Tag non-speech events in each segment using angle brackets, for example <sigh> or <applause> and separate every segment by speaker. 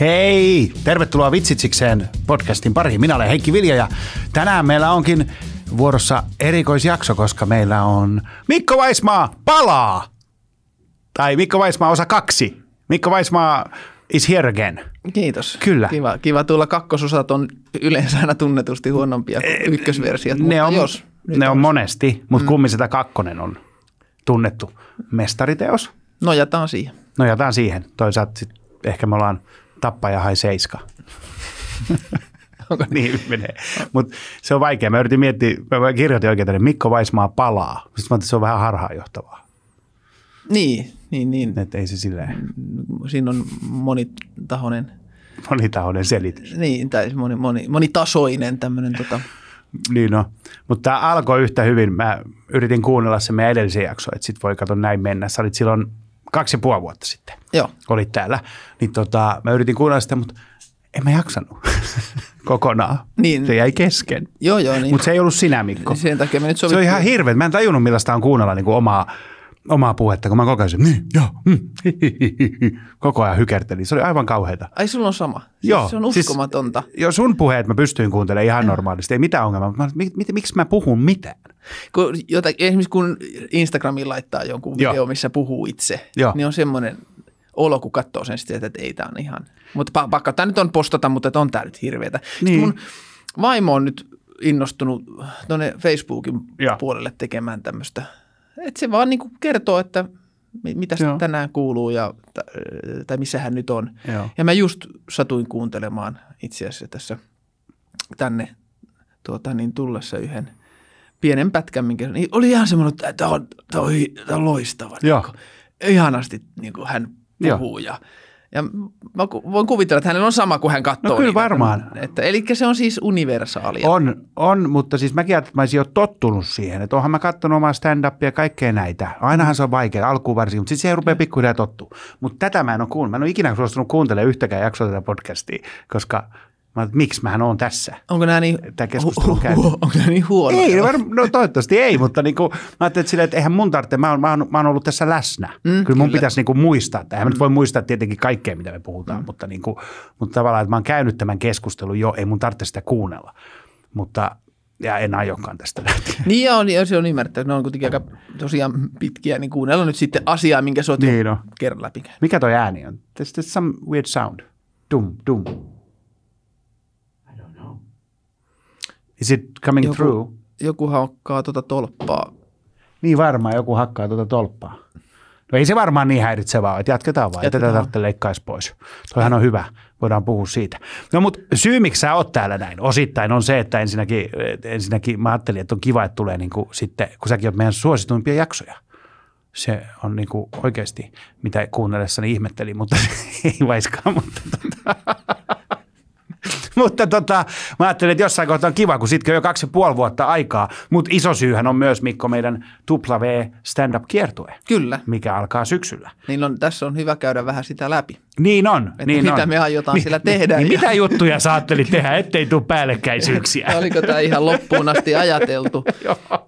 Speaker 1: Hei! Tervetuloa Vitsitsikseen podcastin pariin. Minä olen Heikki Vilja ja tänään meillä onkin vuorossa erikoisjakso, koska meillä on Mikko Vaismaa palaa! Tai Mikko Vaismaa osa kaksi. Mikko Vaismaa is here again. Kiitos. Kyllä. Kiva, kiva tulla. Kakkososat on yleensä aina tunnetusti huonompia kuin eh, ykkösversiot, ne on, jos. Ne on, monesti, mutta mm. kummin sitä kakkonen on tunnettu mestariteos. Nojataan siihen. Nojataan siihen. Toisaalta sit ehkä me ollaan – tappaja hai seiska. <laughs> Onko niin menee? <laughs> Mutta se on vaikea. Mä yritin miettiä, mä kirjoitin oikein tänne, Mikko Vaismaa palaa. Sitten mä ajattelin, se on vähän harhaanjohtavaa.
Speaker 2: Niin, niin, niin. Että ei se silleen. Siinä on
Speaker 1: monitahoinen. Monitahoinen selitys. Niin, tai moni, moni, monitasoinen tämmöinen tota. Niin no, mutta tämä alkoi yhtä hyvin. Mä yritin kuunnella se meidän edellisen jakso, että sit voi katsoa näin mennä. Sä olit silloin kaksi ja puoli vuotta sitten. Joo. oli täällä. Niin tota, mä yritin kuunnella sitä, mutta en mä jaksanut <laughs> kokonaan. Niin. Se jäi kesken. Joo, joo. Niin. Mutta se ei ollut sinä, Mikko. Sen takia me nyt sovittiin. Se on ihan hirveä. Mä en tajunnut, millaista on kuunnella niin kuin omaa omaa puhetta, kun mä koko ajan niin, joo, mm, <laughs> koko ajan hykerteli. Se oli aivan kauheita. Ai
Speaker 2: sulla on sama? Siis
Speaker 1: joo. Se on siis uskomatonta. Siis, jo sun puheet mä pystyin kuuntelemaan ihan normaalisti, ei mitään ongelmaa. Mä, mit, mit, miksi mä puhun mitään? Kun jotain, esimerkiksi kun
Speaker 2: Instagramiin laittaa jonkun joo. video, missä puhuu itse, joo. niin on semmoinen olo, kun katsoo sen sitten, että ei tämä on ihan. Mutta pakka, tämä nyt on postata, mutta on tämä nyt hirveätä. Niin. mun vaimo on nyt innostunut tuonne Facebookin ja. puolelle tekemään tämmöistä – et se vaan niin kertoo, että mitä tänään kuuluu ja, tai missä hän nyt on. Joo. Ja mä just satuin kuuntelemaan itse asiassa tässä tänne tuota, niin tullessa yhden pienen pätkän, minkä niin oli ihan semmoinen, että tämä on, on, on loistava. Niin kuin, ihanasti niin kuin hän puhuu Joo. ja ja mä voin kuvitella, että hänellä on sama, kuin hän katsoo. No kyllä niitä. varmaan.
Speaker 1: Että, eli se on siis universaalia. On, on, mutta siis mäkin ajattelin, että mä olisin jo tottunut siihen. Että onhan mä katsonut omaa stand-upia ja kaikkea näitä. Ainahan se on vaikea, alkuun varsinkin, mutta sitten se rupeaa pikkuhiljaa tottua. Mutta tätä mä en ole kuunnellut. Mä en ole ikinä suostunut kuuntelemaan yhtäkään jaksoa tätä podcastia, koska Mä että miksi mähän on tässä? Onko nämä niin, Tämä hu- hu- hu- Onko nämä niin huono? Ei, no, no toivottavasti ei, mutta niin kuin, mä ajattelin, että, silleen, että eihän mun tarvitse, mä oon, mä, oon, mä oon ollut tässä läsnä. Mm, kyllä mun pitäisi niin kuin muistaa, että eihän mm. mä nyt voi muistaa tietenkin kaikkea, mitä me puhutaan, mm. mutta, niin kuin, mutta tavallaan, että mä oon käynyt tämän keskustelun jo, ei mun tarvitse sitä kuunnella. Mutta ja en aiokaan tästä lähteä. <laughs> Niin ja on, se on ymmärrettävä, ne on kuitenkin aika
Speaker 2: tosiaan pitkiä, niin kuunnella nyt sitten asiaa, minkä sä oot niin no. kerran läpi. Mikä toi ääni on? There's, there's
Speaker 1: some weird sound. Dum, dum. Is it coming joku, through? Joku hakkaa tuota tolppaa. Niin varmaan joku hakkaa tuota tolppaa. No ei se varmaan niin häiritsevää että jatketaan vaan, että tätä tarvitse leikkaisi pois. Toihan on hyvä, voidaan puhua siitä. No mutta syy, miksi sä oot täällä näin osittain on se, että ensinnäkin, ensinnäkin mä ajattelin, että on kiva, että tulee niin kuin sitten, kun säkin oot meidän suosituimpia jaksoja. Se on niin kuin oikeasti, mitä kuunnellessani ihmettelin, mutta <laughs> ei vaiskaan. Mutta tota mutta tota, mä ajattelin, että jossain kohtaa on kiva, kun sitkö jo kaksi ja puoli vuotta aikaa. Mutta iso syyhän on myös, Mikko, meidän V stand-up kiertue. Kyllä. Mikä alkaa syksyllä. Niin on, tässä on hyvä käydä vähän sitä läpi. Niin on. Että niin mitä on. me aiotaan niin, sillä tehdä. Niin, niin ja... Mitä juttuja sä ajattelit tehdä, ettei tule päällekkäisyyksiä? <laughs> Oliko tämä ihan loppuun asti ajateltu?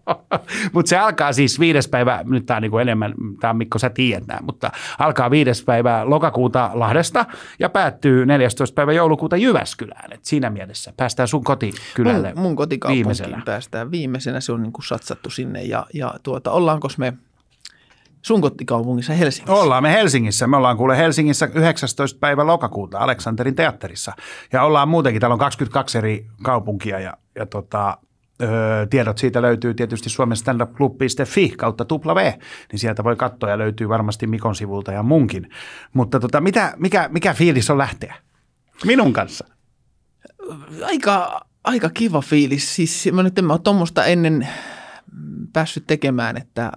Speaker 1: <laughs> mutta se alkaa siis viides päivä, nyt tämä on niinku enemmän, tämä Mikko sä tiedät nää, mutta alkaa viides päivä lokakuuta Lahdesta ja päättyy 14. päivä joulukuuta Jyväskylään. Et siinä mielessä päästään sun kotikylälle
Speaker 2: Mun, mun kotikaupunkiin viimeisenä. päästään viimeisenä, se on niinku satsattu sinne ja, ja tuota, ollaanko
Speaker 1: me – sun kotikaupungissa Helsingissä. Ollaan me Helsingissä. Me ollaan kuule Helsingissä 19. päivä lokakuuta Aleksanterin teatterissa. Ja ollaan muutenkin, täällä on 22 eri kaupunkia ja, ja tota, ö, tiedot siitä löytyy tietysti Suomen standupclub.fi kautta tupla V, niin sieltä voi katsoa ja löytyy varmasti Mikon sivulta ja munkin. Mutta tota, mitä, mikä, mikä fiilis on lähteä? Minun kanssa. Aika,
Speaker 2: aika kiva fiilis. Siis mä nyt en mä ole tuommoista ennen päässyt tekemään, että –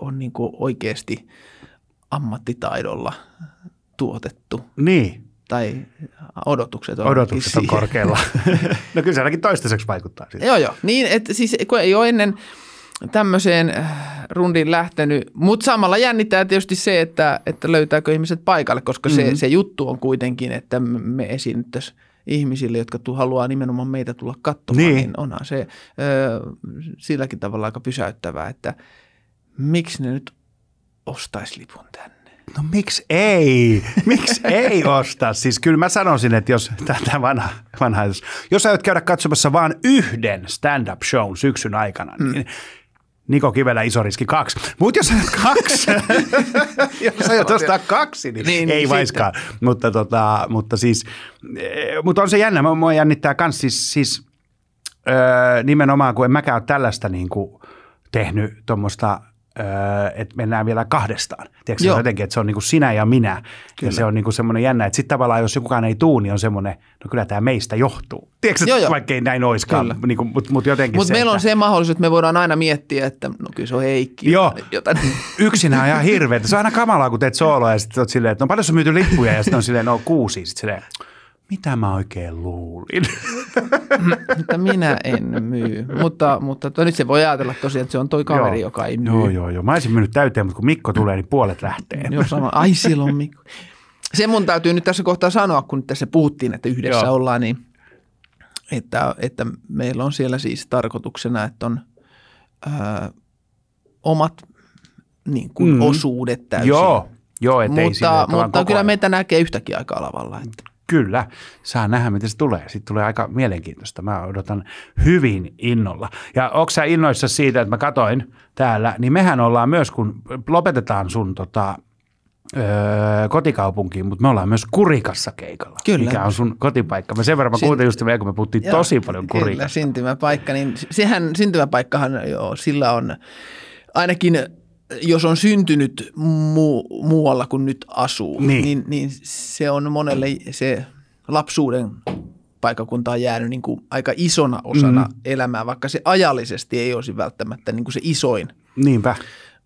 Speaker 2: on niin kuin oikeasti ammattitaidolla tuotettu.
Speaker 1: Niin. Tai odotukset on. Odotukset on korkealla. <laughs> no kyllä se ainakin toistaiseksi vaikuttaa. Siitä. Joo, joo.
Speaker 2: Niin, että siis kun ei ole ennen tämmöiseen äh, rundin lähtenyt, mutta samalla jännittää tietysti se, että, että löytääkö ihmiset paikalle, koska mm-hmm. se, mhm. se juttu on kuitenkin, että me esiinnyttäisiin ihmisille, jotka tu, haluaa nimenomaan meitä tulla katsomaan, niin, niin onhan se ö, silläkin tavalla aika pysäyttävää, että – miksi ne nyt ostaisi lipun tänne?
Speaker 1: No miksi ei? Miksi ei osta? Siis kyllä mä sanoisin, että jos tätä vanha, vanha jos, jos aiot käydä katsomassa vain yhden stand-up-shown syksyn aikana, mm. niin Niko Kivelä iso riski kaksi. Mutta jos ajat kaksi, <laughs> jos ajat ostaa kaksi, niin, niin ei niin vaiskaan. Mutta, tota, mutta siis, eh, mutta on se jännä, mua jännittää kans siis, siis öö, nimenomaan, kun en mäkään ole tällaista niin kuin tehnyt tuommoista – Öö, että mennään vielä kahdestaan. Tiedätkö, se jotenkin, että se on niin kuin sinä ja minä. Kyllä. Ja se on niin kuin semmoinen jännä, että sitten tavallaan jos jokukaan ei tuu, niin on semmoinen, no kyllä tämä meistä johtuu. Tiedätkö, joo, joo. vaikka ei näin oiskaan, niin kuin, mutta mut jotenkin Mutta meillä että... on se
Speaker 2: mahdollisuus, että me voidaan aina miettiä, että no kyllä se on Heikki.
Speaker 1: Joo, jotain. <laughs> yksinä on ihan hirveä. Se on aina kamalaa, kun teet sooloa ja sitten olet silleen, että no paljon on myyty lippuja ja sitten on silleen, no kuusi. Sitten silleen, mitä mä oikein luulin. mutta
Speaker 2: <laughs> minä en myy. Mutta, mutta to, nyt se voi ajatella tosiaan, että se on toi kaveri, joo. joka ei myy. Joo, joo,
Speaker 1: joo. Mä olisin mennyt täyteen, mutta kun Mikko tulee, niin puolet lähtee. joo, sama. Ai silloin
Speaker 2: Mikko. Se mun täytyy nyt tässä kohtaa sanoa, kun nyt tässä puhuttiin, että yhdessä joo. ollaan, niin että, että meillä on siellä siis tarkoituksena, että on öö, omat niin
Speaker 1: kuin mm. osuudet täysin. Joo, joo, mutta, mutta kyllä meitä näkee yhtäkin aika alavalla. Että. Kyllä, saa nähdä, miten se tulee. Sitten tulee aika mielenkiintoista. Mä odotan hyvin innolla. Ja onko sä innoissa siitä, että mä katoin täällä, niin mehän ollaan myös, kun lopetetaan sun tota, öö, kotikaupunkiin, mutta me ollaan myös Kurikassa keikalla, kyllä. mikä on sun kotipaikka. Mä sen verran mä Sin... kuulin just vielä, kun me puhuttiin joo, tosi paljon Kurikasta. Kyllä,
Speaker 2: syntymäpaikka. Niin sehän, syntymäpaikkahan, joo, sillä on ainakin – jos on syntynyt mu- muualla kuin nyt asuu, niin. Niin, niin se on monelle se lapsuuden paikkakunta on jäänyt niin kuin aika isona osana mm. elämää, vaikka se ajallisesti ei olisi välttämättä niin kuin se isoin Niinpä.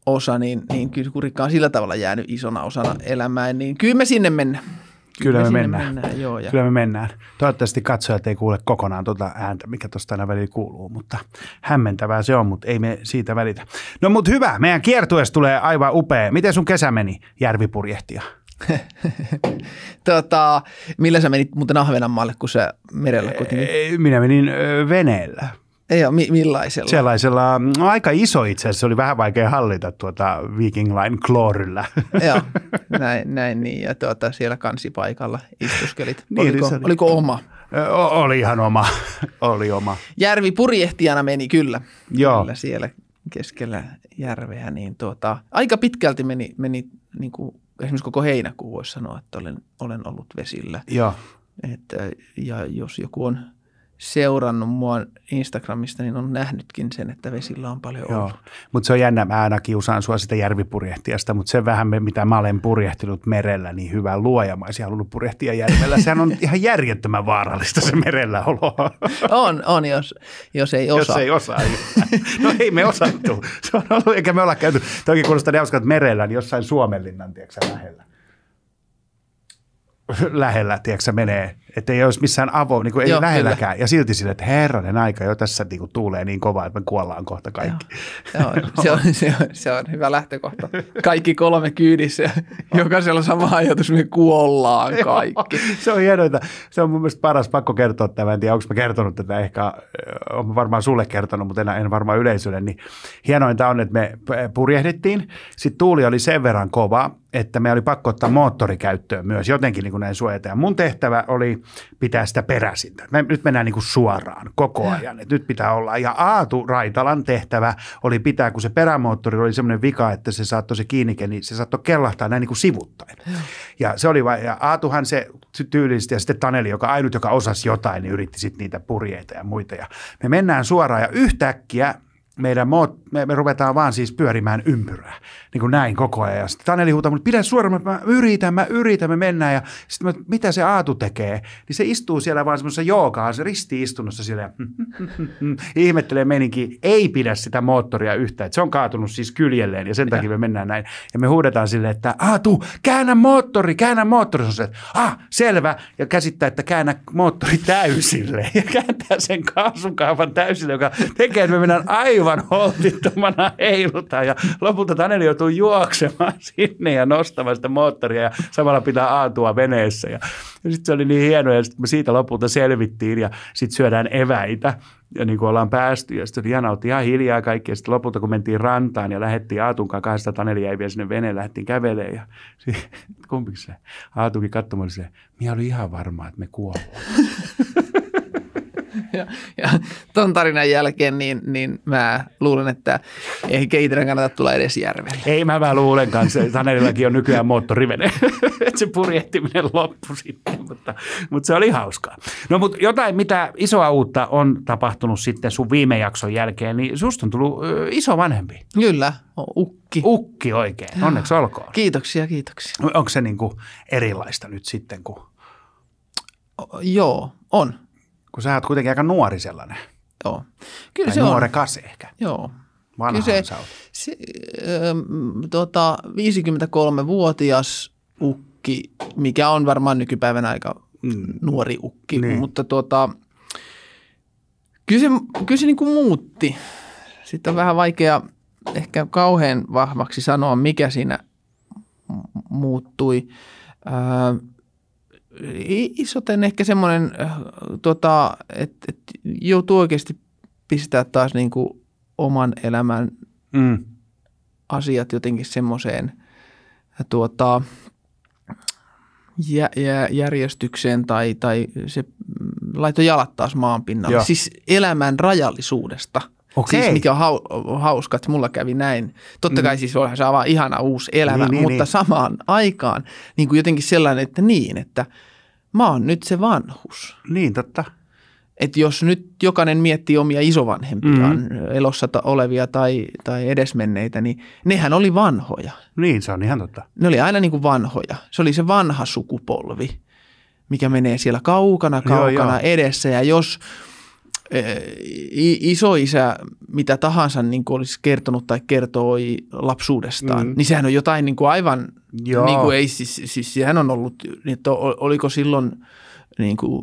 Speaker 2: osa, niin, niin kyllä kurikka on sillä tavalla jäänyt isona osana elämää, niin kyllä me sinne mennään.
Speaker 1: Kyllä me, me mennään. mennään joo, ja... Kyllä me mennään. Toivottavasti katsojat ei kuule kokonaan tuota ääntä, mikä tuosta aina välillä kuuluu, mutta hämmentävää se on, mutta ei me siitä välitä. No mutta hyvä, meidän kiertueessa tulee aivan upea. Miten sun kesä meni, järvipurjehtija? <laughs> tota, millä sä menit muuten Ahvenanmaalle, kun se merellä kuitenkin? Minä menin veneellä
Speaker 2: ole, mi- millaisella?
Speaker 1: Sellaisella, no aika iso itse asiassa, se oli vähän vaikea hallita tuota Viking Line Chlorilla. Joo, <laughs> näin, näin niin, ja tuota, siellä kansipaikalla istuskelit. niin, oliko, oli... oliko oma? O- oli ihan oma, <laughs> oli oma.
Speaker 2: Järvi purjehtijana meni kyllä, Joo. kyllä siellä keskellä järveä, niin tuota, aika pitkälti meni, meni niin kuin, esimerkiksi koko heinäkuu voisi sanoa, että olen, olen ollut vesillä. Joo. Et, ja jos joku on seurannut mua Instagramista, niin on nähnytkin sen, että vesillä on paljon ollut.
Speaker 1: Joo, mutta se on jännä. Mä aina kiusaan sua sitä järvipurjehtiasta, mutta se vähän, mitä mä olen purjehtinut merellä, niin hyvä luoja. Mä olisin halunnut purjehtia järvellä. Sehän on ihan järjettömän vaarallista se merellä olo. on, on, jos, jos ei osaa. Jos ei osaa. no ei me osattu. Se on ollut, eikä me olla käyty. Toki kuulostaa ne että merellä, niin jossain Suomenlinnan, tiedätkö lähellä. lähellä, tiedätkö menee että ei olisi missään avo, niin kuin ei Joo, lähelläkään. Kyllä. Ja silti sille, että herranen aika jo tässä niin kuin tuulee niin kovaa, että me kuollaan kohta kaikki. Joo, Joo <laughs> se, on, se, on, se on hyvä lähtökohta.
Speaker 2: Kaikki kolme kyydissä,
Speaker 1: jokaisella on sama ajatus, me kuollaan kaikki. Joo, se on hienoita. Se on mun mielestä paras, pakko kertoa tämä. En tiedä, onko mä kertonut tätä ehkä, olen varmaan sulle kertonut, mutta en, en varmaan yleisölle. Niin hienointa on, että me purjehdittiin. Sitten tuuli oli sen verran kova, että me oli pakko ottaa moottorikäyttöön myös jotenkin niin kuin näin suojata. Ja mun tehtävä oli pitää sitä peräsintä. Me, nyt mennään niin kuin suoraan koko ajan. Et nyt pitää olla. Ja Aatu Raitalan tehtävä oli pitää, kun se perämoottori oli semmoinen vika, että se saattoi se kiinnike, niin se saattoi kellahtaa näin niin kuin sivuttain. Ja, ja se oli vain, ja Aatuhan se tyylisesti ja sitten Taneli, joka ainut, joka osasi jotain, niin yritti sitten niitä purjeita ja muita. Ja me mennään suoraan ja yhtäkkiä meidän moot, me, me, ruvetaan vaan siis pyörimään ympyrää, niin kuin näin koko ajan. Ja sitten Taneli huutaa, mutta pidä suoraan, että mä yritän, mä yritän, me mennään. Ja sitten mä, mitä se Aatu tekee? Niin se istuu siellä vaan semmoisessa joogaan, se ristiistunnossa siellä ja <laughs> ihmettelee meninkin, ei pidä sitä moottoria yhtään. Että se on kaatunut siis kyljelleen ja sen takia me mennään näin. Ja me huudetaan silleen, että Aatu, käännä moottori, käännä moottori. Se on se, että ah, selvä. Ja käsittää, että käännä moottori täysille. <laughs> Ja kääntää sen kaasukaavan täysille, joka tekee, että me mennään aivan aivan <laughs> holtittomana heilutaan ja lopulta Taneli joutuu juoksemaan <laughs> sinne ja nostamaan sitä moottoria ja samalla pitää aatua veneessä. Ja, ja sitten se oli niin hieno ja sitten me siitä lopulta selvittiin ja sitten syödään eväitä ja niin kuin ollaan päästy ja sitten janauttiin ihan hiljaa kaikki ja sitten lopulta kun mentiin rantaan ja lähdettiin Aatunkaan kahdesta Taneli jäi vielä sinne veneen, lähdettiin kävelemään ja <laughs> kumpikin se Aatukin katsomaan se, minä olin ihan varma, että me kuollaan.
Speaker 2: <laughs> ja, ja ton tarinan jälkeen niin, niin mä luulen, että ei Iiträn kannata tulla edes
Speaker 1: järvelle. Ei mä vähän luulen kanssa. Sanelillakin on nykyään moottorivene. <laughs> se purjehtiminen loppu sitten, mutta, mutta se oli hauskaa. No mutta jotain, mitä isoa uutta on tapahtunut sitten sun viime jakson jälkeen, niin susta on tullut iso vanhempi. Kyllä, ukki. Ukki oikein, onneksi ah, olkoon. Kiitoksia, kiitoksia. Onko se niin kuin erilaista nyt sitten kuin Joo, on. Kun sä oot kuitenkin aika nuori sellainen. Joo.
Speaker 2: Kyllä tai se nuorekas
Speaker 1: on. ehkä. Joo. Vanhaan sä oot. se, ö,
Speaker 2: tota, 53-vuotias ukki, mikä on varmaan nykypäivän aika mm. nuori ukki, niin. mutta tota, kyllä se, kyllä se niin kuin muutti. Sitten on vähän vaikea ehkä kauhean vahvaksi sanoa, mikä siinä muuttui. Öö, isoten ehkä semmoinen, äh, tota, että et joutuu oikeasti pistää taas niin kuin oman elämän mm. asiat jotenkin semmoiseen äh, tuota, jä, jä, järjestykseen tai, tai se mm, laito jalat taas maan pinnalle. Ja. Siis elämän rajallisuudesta. Siis Okei. Siis mikä on hauska, että mulla kävi näin. Totta mm. kai mm. siis voihan se avaa ihana uusi elämä, niin, niin, mutta niin. samaan aikaan niin kuin jotenkin sellainen, että niin, että – mä oon nyt se vanhus. Niin, totta. Et jos nyt jokainen miettii omia isovanhempiaan, mm elossa olevia tai, tai edesmenneitä, niin nehän oli vanhoja. Niin, se on ihan totta. Ne oli aina niin kuin vanhoja. Se oli se vanha sukupolvi, mikä menee siellä kaukana, kaukana joo, joo. edessä. Ja jos isoisä mitä tahansa niin kuin olisi kertonut tai kertoi lapsuudestaan, mm. niin sehän on jotain niin kuin aivan,
Speaker 1: Joo. niin kuin ei
Speaker 2: siis, siis sehän on ollut, niin että oliko silloin niin kuin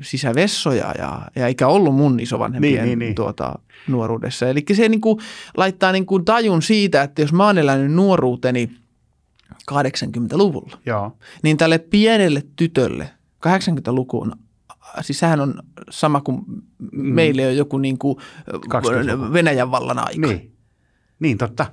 Speaker 2: sisävessoja ja, ja eikä ollut mun isovanhempien niin, niin, niin. Tuota, nuoruudessa. Eli se niin kuin laittaa niin kuin tajun siitä, että jos mä oon elänyt nuoruuteni 80-luvulla, Joo. niin tälle pienelle tytölle 80 lukuun siis sehän on sama kuin mm. meille on joku niin kuin Venäjän vallan aika.
Speaker 1: Niin, niin totta.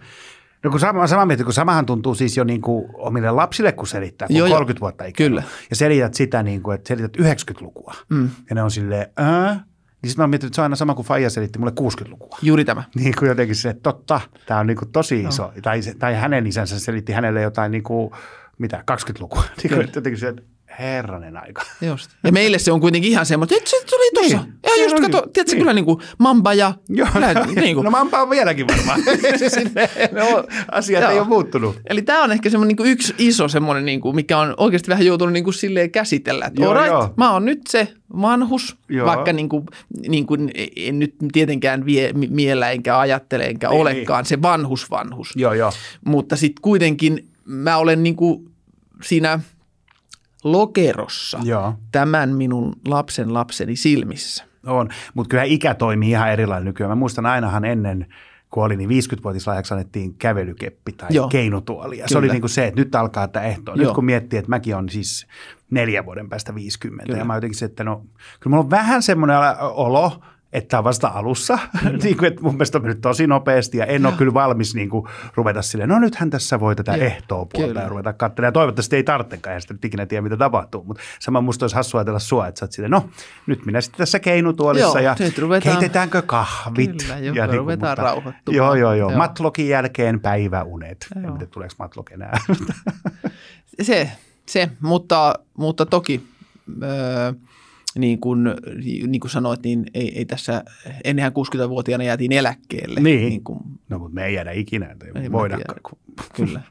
Speaker 1: No kun sama, sama mieltä, kun samahan tuntuu siis jo niin kuin omille lapsille, kun selittää, kun joo, 30 vuotta ikään. Kyllä. Ja selität sitä, niin kuin, että selität 90-lukua. Mm. Ja ne on silleen, äh? Niin sitten mä mietin, että se on aina sama kuin Faija selitti mulle 60-lukua. Juuri tämä. <laughs> Niin kuin jotenkin se, että totta, tämä on niin kuin tosi iso. No. Tai, tai hänen isänsä selitti hänelle jotain niin kuin, mitä, 20-lukua. <laughs> Niin kuin, jotenkin se, että herranen aika. Just. Ja meille se on kuitenkin ihan semmoinen, että se tuli tuossa. Niin. Ja just kato, tiedätkö, niin. kyllä
Speaker 2: niin kuin mamba ja... Joo. Nää, niin kuin. No mamba on vieläkin varmaan. <laughs> Niin, sinne, no, asiat joo. ei ole muuttunut. Eli tämä on ehkä semmoinen niin yksi iso semmoinen, niin kuin, mikä on oikeasti vähän joutunut niin kuin silleen käsitellä. Että joo, right, jo. mä oon nyt se vanhus, joo. vaikka niin kuin, niin kuin, en nyt tietenkään vie, miellä enkä ajattele enkä niin, olekaan niin. se vanhus vanhus. Joo, jo. Mutta sitten kuitenkin mä olen niin kuin siinä –
Speaker 1: lokerossa Joo. tämän minun lapsen lapseni silmissä. On, mutta kyllä ikä toimii ihan erilainen nykyään. Mä muistan ainahan ennen kun oli, niin 50 vuotislaajaksi annettiin kävelykeppi tai Joo. keinutuoli. Ja se oli niin kuin se, että nyt alkaa tämä ehto. Nyt kun miettii, että mäkin on siis neljä vuoden päästä 50. Kyllä. Ja mä jotenkin se, että no, kyllä mulla on vähän semmoinen olo, että tämä on vasta alussa. Mm. <laughs> niin kuin, että mun mielestä on mennyt tosi nopeasti ja en ole kyllä valmis niin kuin, ruveta silleen, no nythän tässä voi tätä ja. ehtoa puolta ja ruveta katselemaan. Toivottavasti ei tarvitsekaan, ja sitten ikinä tiedä, mitä tapahtuu. Mutta sama musta olisi hassua ajatella sua, että sä oot silleen, no nyt minä sitten tässä keinutuolissa joo, ja ruvetaan, keitetäänkö kahvit. Kyllä, ja niin kuin, mutta, rauhoittumaan. Joo, joo, joo. joo. Matlokin jälkeen päiväunet. Joo. En tiedä, tuleeko Matlok enää. se, se, mutta,
Speaker 2: mutta toki... Öö, niin kuin, niin kuin sanoit, niin ei, ei tässä, ennenhän 60-vuotiaana jäätiin eläkkeelle. Niin, niin kuin, no mutta me ei jäädä ikinä, ei voidakaan. Kyllä.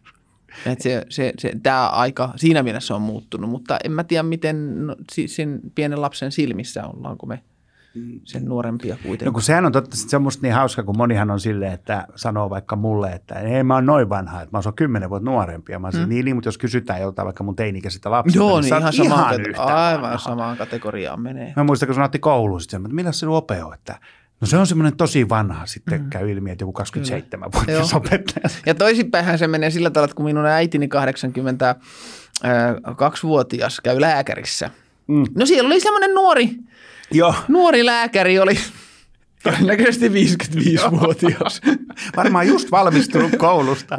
Speaker 2: Et se, se, se, tämä aika siinä mielessä on muuttunut, mutta en mä tiedä, miten no, sen pienen lapsen silmissä ollaanko me – Mm. sen nuorempia kuitenkin. No kun
Speaker 1: sehän on totta, se on musta niin hauska, kun monihan on silleen, että sanoo vaikka mulle, että ei mä oon noin vanha, että mä oon kymmenen vuotta nuorempia. mä oon hmm. niin, niin, mutta jos kysytään joltain vaikka mun teini-ikäiseltä Joo, niin, niin ihan, ihan kate-
Speaker 2: aivan vanha. samaan kategoriaan menee.
Speaker 1: Mä muistan, kun sanottiin kouluun sitten, että millä se on, että No se on semmoinen tosi vanha, sitten mm. käy ilmi, että joku 27-vuotias opettaja. Ja
Speaker 2: toisinpäinhän se menee sillä tavalla, että kun minun äitini 82-vuotias äh, käy lääkärissä. Mm. No siellä oli semmoinen nuori, Joo. Nuori lääkäri oli <laughs>
Speaker 1: Todennäköisesti 55-vuotias. <laughs> Varmaan just valmistunut koulusta.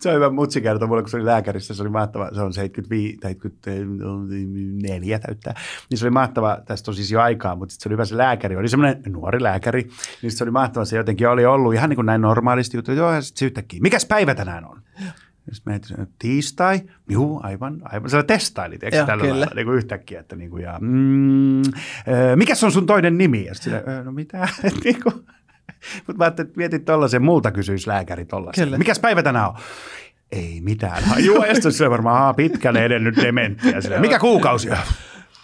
Speaker 1: se on hyvä mutsi kertoa mulle, kun se oli lääkärissä. Se oli mahtava, se on 74 täyttää. Niin se oli mahtava, tästä on siis jo aikaa, mutta se oli hyvä se lääkäri. Oli semmoinen nuori lääkäri. Niin se oli mahtava, se jotenkin oli ollut ihan niin kuin näin normaalisti. joo, ja sitten se yhtäkkiä, mikäs päivä tänään on? Sitten mä tiistai, juu, aivan, aivan. Sä testailit, eikö tällä kyllä. lailla, niin kuin yhtäkkiä, että niin kuin, ja, mm, äh, öö, mikä on sun toinen nimi? Ja sitten, öö, no mitä, <laughs> niin kuin, mutta mä ajattelin, että mietit tollaisen, multa kysyisi lääkäri tollaisen. Mikäs päivä tänään on? Ei mitään. juu, ja sitten se varmaan aa, pitkälle edennyt dementtiä. Sillä, mikä kuukausi?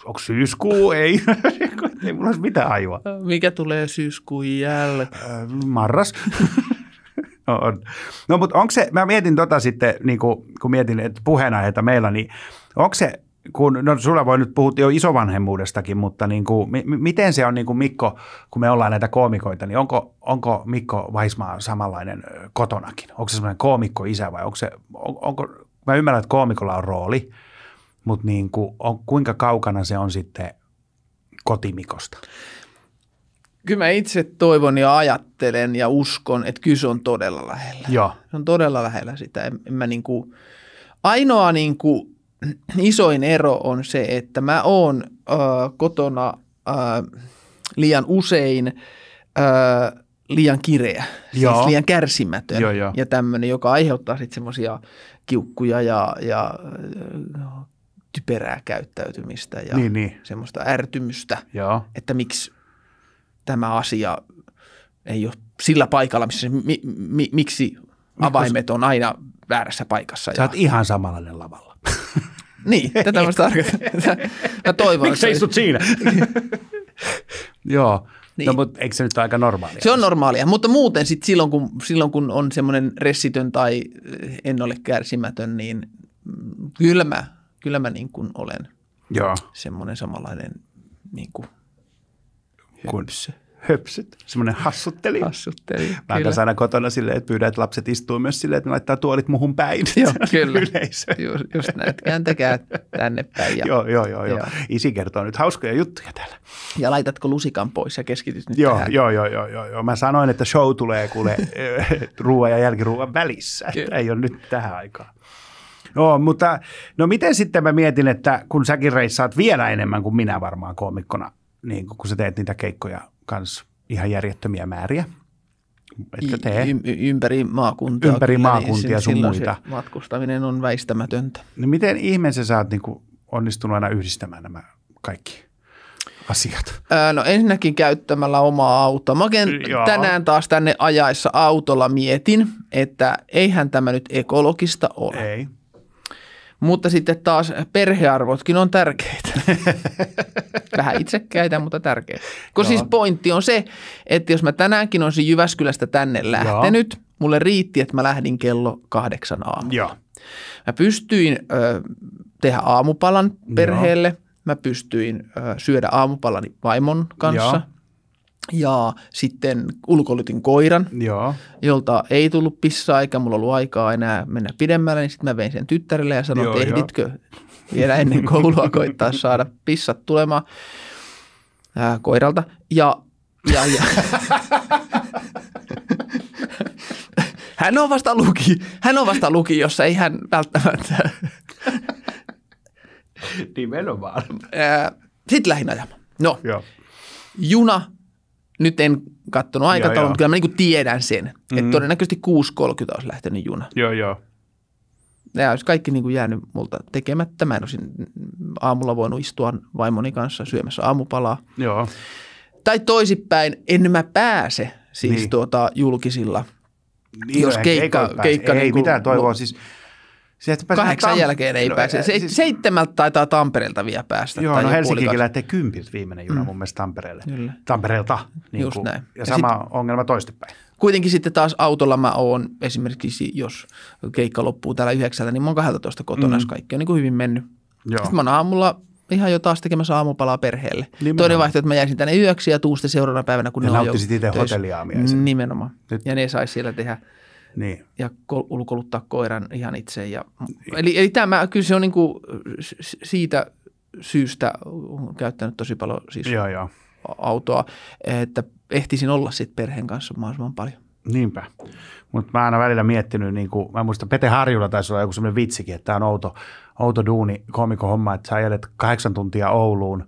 Speaker 1: Onko syyskuu? Ei. <laughs> Niinku, ei mulla olisi mitään ajoa. Mikä tulee syyskuun jälkeen? Öö, marras. <laughs> on. No mutta onko se, mä mietin tota sitten, niin kun, kun mietin että puheenaiheita meillä, niin onko se, kun, no sulla voi nyt puhua jo isovanhemmuudestakin, mutta niin kuin, m- miten se on niin kuin Mikko, kun me ollaan näitä koomikoita, niin onko, onko Mikko Vaismaa samanlainen kotonakin? Onko se semmoinen koomikko isä vai onko se, on, onko, mä ymmärrän, että koomikolla on rooli, mutta niin kuin, on, kuinka kaukana se on sitten kotimikosta?
Speaker 2: kyllä mä itse toivon ja ajattelen ja uskon, että kyse on todella lähellä. Ja. Se on todella lähellä sitä. En, en mä niinku, ainoa niinku, <clears throat> isoin ero on se, että mä oon äh, kotona äh, liian usein äh, liian kireä, ja. siis liian kärsimätön ja, ja. ja tämmöinen, joka aiheuttaa sitten semmoisia kiukkuja ja, ja typerää käyttäytymistä ja niin, niin. semmoista ärtymystä, ja. että miksi tämä asia ei ole sillä paikalla, missä, mi, mi, miksi avaimet on aina
Speaker 1: väärässä paikassa. Sä oot ja... ihan samanlainen lavalla. <laughs> niin,
Speaker 2: tätä mä tarkoitan. Mä toivon. Miksi istut siinä?
Speaker 1: <laughs> Joo. No, niin. No, mutta eikö se nyt ole aika normaalia?
Speaker 2: Se on normaalia, mutta muuten sit silloin, kun, silloin, kun on semmoinen ressitön tai eh, en ole kärsimätön, niin mm, kyllä mä, kyllä mä niin kuin olen
Speaker 1: Joo. semmoinen samanlainen niin kuin kuin Höpsyt, semmoinen hassutteli. Hassutteli, Mä kyllä. aina kotona silleen, että pyydän, että lapset istuu myös silleen, että ne laittaa tuolit muhun päin. <laughs> Joo, <laughs> kyllä. Yleisö. Just, just
Speaker 2: näin, kääntäkää tänne päin. Ja, joo, joo,
Speaker 1: joo, joo. Isi kertoo nyt hauskoja juttuja täällä. Ja laitatko lusikan pois ja keskityt nyt joo, tähän? Joo, joo, joo, joo, joo. Mä sanoin, että show tulee kuule <laughs> ruoan ja jälkiruoan välissä. että Ei ole nyt tähän aikaan. No, mutta no miten sitten mä mietin, että kun säkin reissaat vielä enemmän kuin minä varmaan koomikkona niin kun sä teet niitä keikkoja kanssa ihan järjettömiä määriä. Etkö tee?
Speaker 2: Y- ympäri maakuntia. Ympäri kyllä, niin maakuntia niin, sun muita.
Speaker 1: matkustaminen on väistämätöntä. Niin miten ihmeessä sä oot niin kuin onnistunut aina yhdistämään nämä kaikki? asiat?
Speaker 2: Öö, no ensinnäkin käyttämällä omaa autoa. Mä oikein tänään taas tänne ajaessa autolla mietin, että eihän tämä nyt ekologista ole. Ei. Mutta sitten taas perhearvotkin on tärkeitä. <laughs> Vähän itsekkäitä, mutta tärkeitä. Kun siis pointti on se, että jos mä tänäänkin olisin Jyväskylästä tänne lähtenyt, Joo. mulle riitti, että mä lähdin kello kahdeksan aamulla. Joo. Mä pystyin ö, tehdä aamupalan perheelle. Joo. Mä pystyin ö, syödä aamupalani vaimon kanssa. Joo ja sitten ulkoilutin koiran, Joo. jolta ei tullut pissaa eikä mulla ollut aikaa enää mennä pidemmälle, niin sitten mä vein sen tyttärelle ja sanoin, että ehditkö jo. vielä ennen koulua koittaa saada pissat tulemaan ää, äh, koiralta. Ja, ja, ja. <laughs> hän on vasta luki, hän on vasta luki, jossa ei hän välttämättä.
Speaker 1: Nimenomaan.
Speaker 2: Äh, sitten lähdin ajamaan. No, Joo. juna nyt en katsonut aikataulua, mutta kyllä mä niin tiedän sen, mm-hmm. että mm. todennäköisesti 6.30 olisi lähtenyt juna. Joo, joo. Nämä olisi kaikki niin kuin jäänyt multa tekemättä. Mä en olisin aamulla voinut istua vaimoni kanssa syömässä aamupalaa. Joo. Tai toisipäin, en mä pääse siis niin. tuota, julkisilla.
Speaker 1: Niin, jos keikka, keikka, keikka ei niin kuin, mitään toivoa. No, siis Sieltä Kahdeksan tam- jälkeen ei no, pääse. Se, siis...
Speaker 2: Seitsemältä taitaa Tampereelta vielä päästä. Joo, tai no Helsinkikin lähtee kympiltä viimeinen juna mm. mun mielestä Tampereelle. Kyllä. Tampereelta. Niin Just kuin, näin. Ja, ja sama sit, ongelma toistepäin. Kuitenkin sitten taas autolla mä oon esimerkiksi, jos keikka loppuu täällä yhdeksältä, niin mä oon 12 kotona, mm. jos kaikki on niin kuin hyvin mennyt.
Speaker 1: Joo. Sitten mä
Speaker 2: oon aamulla ihan jo taas tekemässä aamupalaa perheelle. Nimenomaan. Toinen vaihtoehto, että mä jäisin tänne yöksi ja tuuste seuraavana päivänä, kun ja ne on jo itse hotelliaamiaisen. Nimenomaan. Nyt. Ja ne saisi siellä tehdä niin. ja kol- ulkoluttaa koiran ihan itse. Ja, niin. eli, eli tämä, kyllä se on niin kuin siitä syystä käyttänyt tosi paljon siis joo, joo. autoa, että ehtisin
Speaker 1: olla sitten perheen kanssa mahdollisimman paljon. Niinpä. Mutta mä aina välillä miettinyt, niin kuin, mä muistan Pete Harjulla taisi olla joku semmoinen vitsikin, että tämä on outo, outo duuni, komiko homma, että sä ajelet kahdeksan tuntia Ouluun,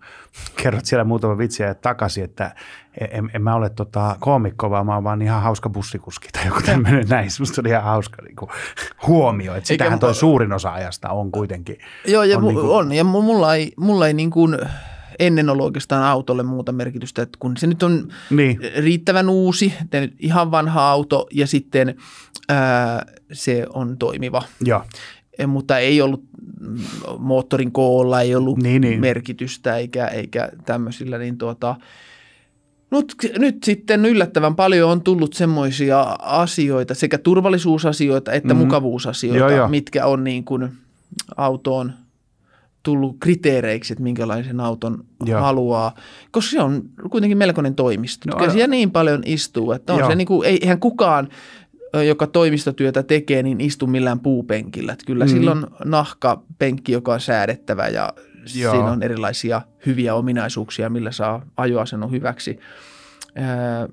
Speaker 1: <laughs> kerrot siellä muutama vitsiä ja takaisin, että e, en, en mä ole tota, koomikko, vaan mä oon vaan ihan hauska bussikuski tai joku tämmöinen näin. Se oli ihan hauska niin kuin, huomio, että sitähän toi suurin osa ajasta on kuitenkin. Joo, ja on, mu- niin kuin, on
Speaker 2: ja mulla ei, mulla ei niin kuin – ennen ollut oikeastaan autolle muuta merkitystä, että kun se nyt on niin. riittävän uusi, ihan vanha auto ja sitten ää, se on toimiva. Ja. Eh, mutta ei ollut mm, moottorin koolla, ei ollut niin, niin. merkitystä eikä, eikä tämmöisillä, niin tuota, nyt, nyt sitten yllättävän paljon on tullut semmoisia asioita, sekä turvallisuusasioita että mm. mukavuusasioita, ja, ja. mitkä on niin kuin autoon – tullut kriteereiksi, että minkälaisen auton Joo. haluaa, koska se on kuitenkin melkoinen toimisto. No, Kyllä siellä niin paljon istuu, että on se niin kuin, eihän kukaan joka toimistotyötä tekee, niin istu millään puupenkillä. Että kyllä mm. silloin nahkapenkki, joka on säädettävä ja Joo. siinä on erilaisia hyviä ominaisuuksia, millä saa ajoasennon hyväksi. Öö,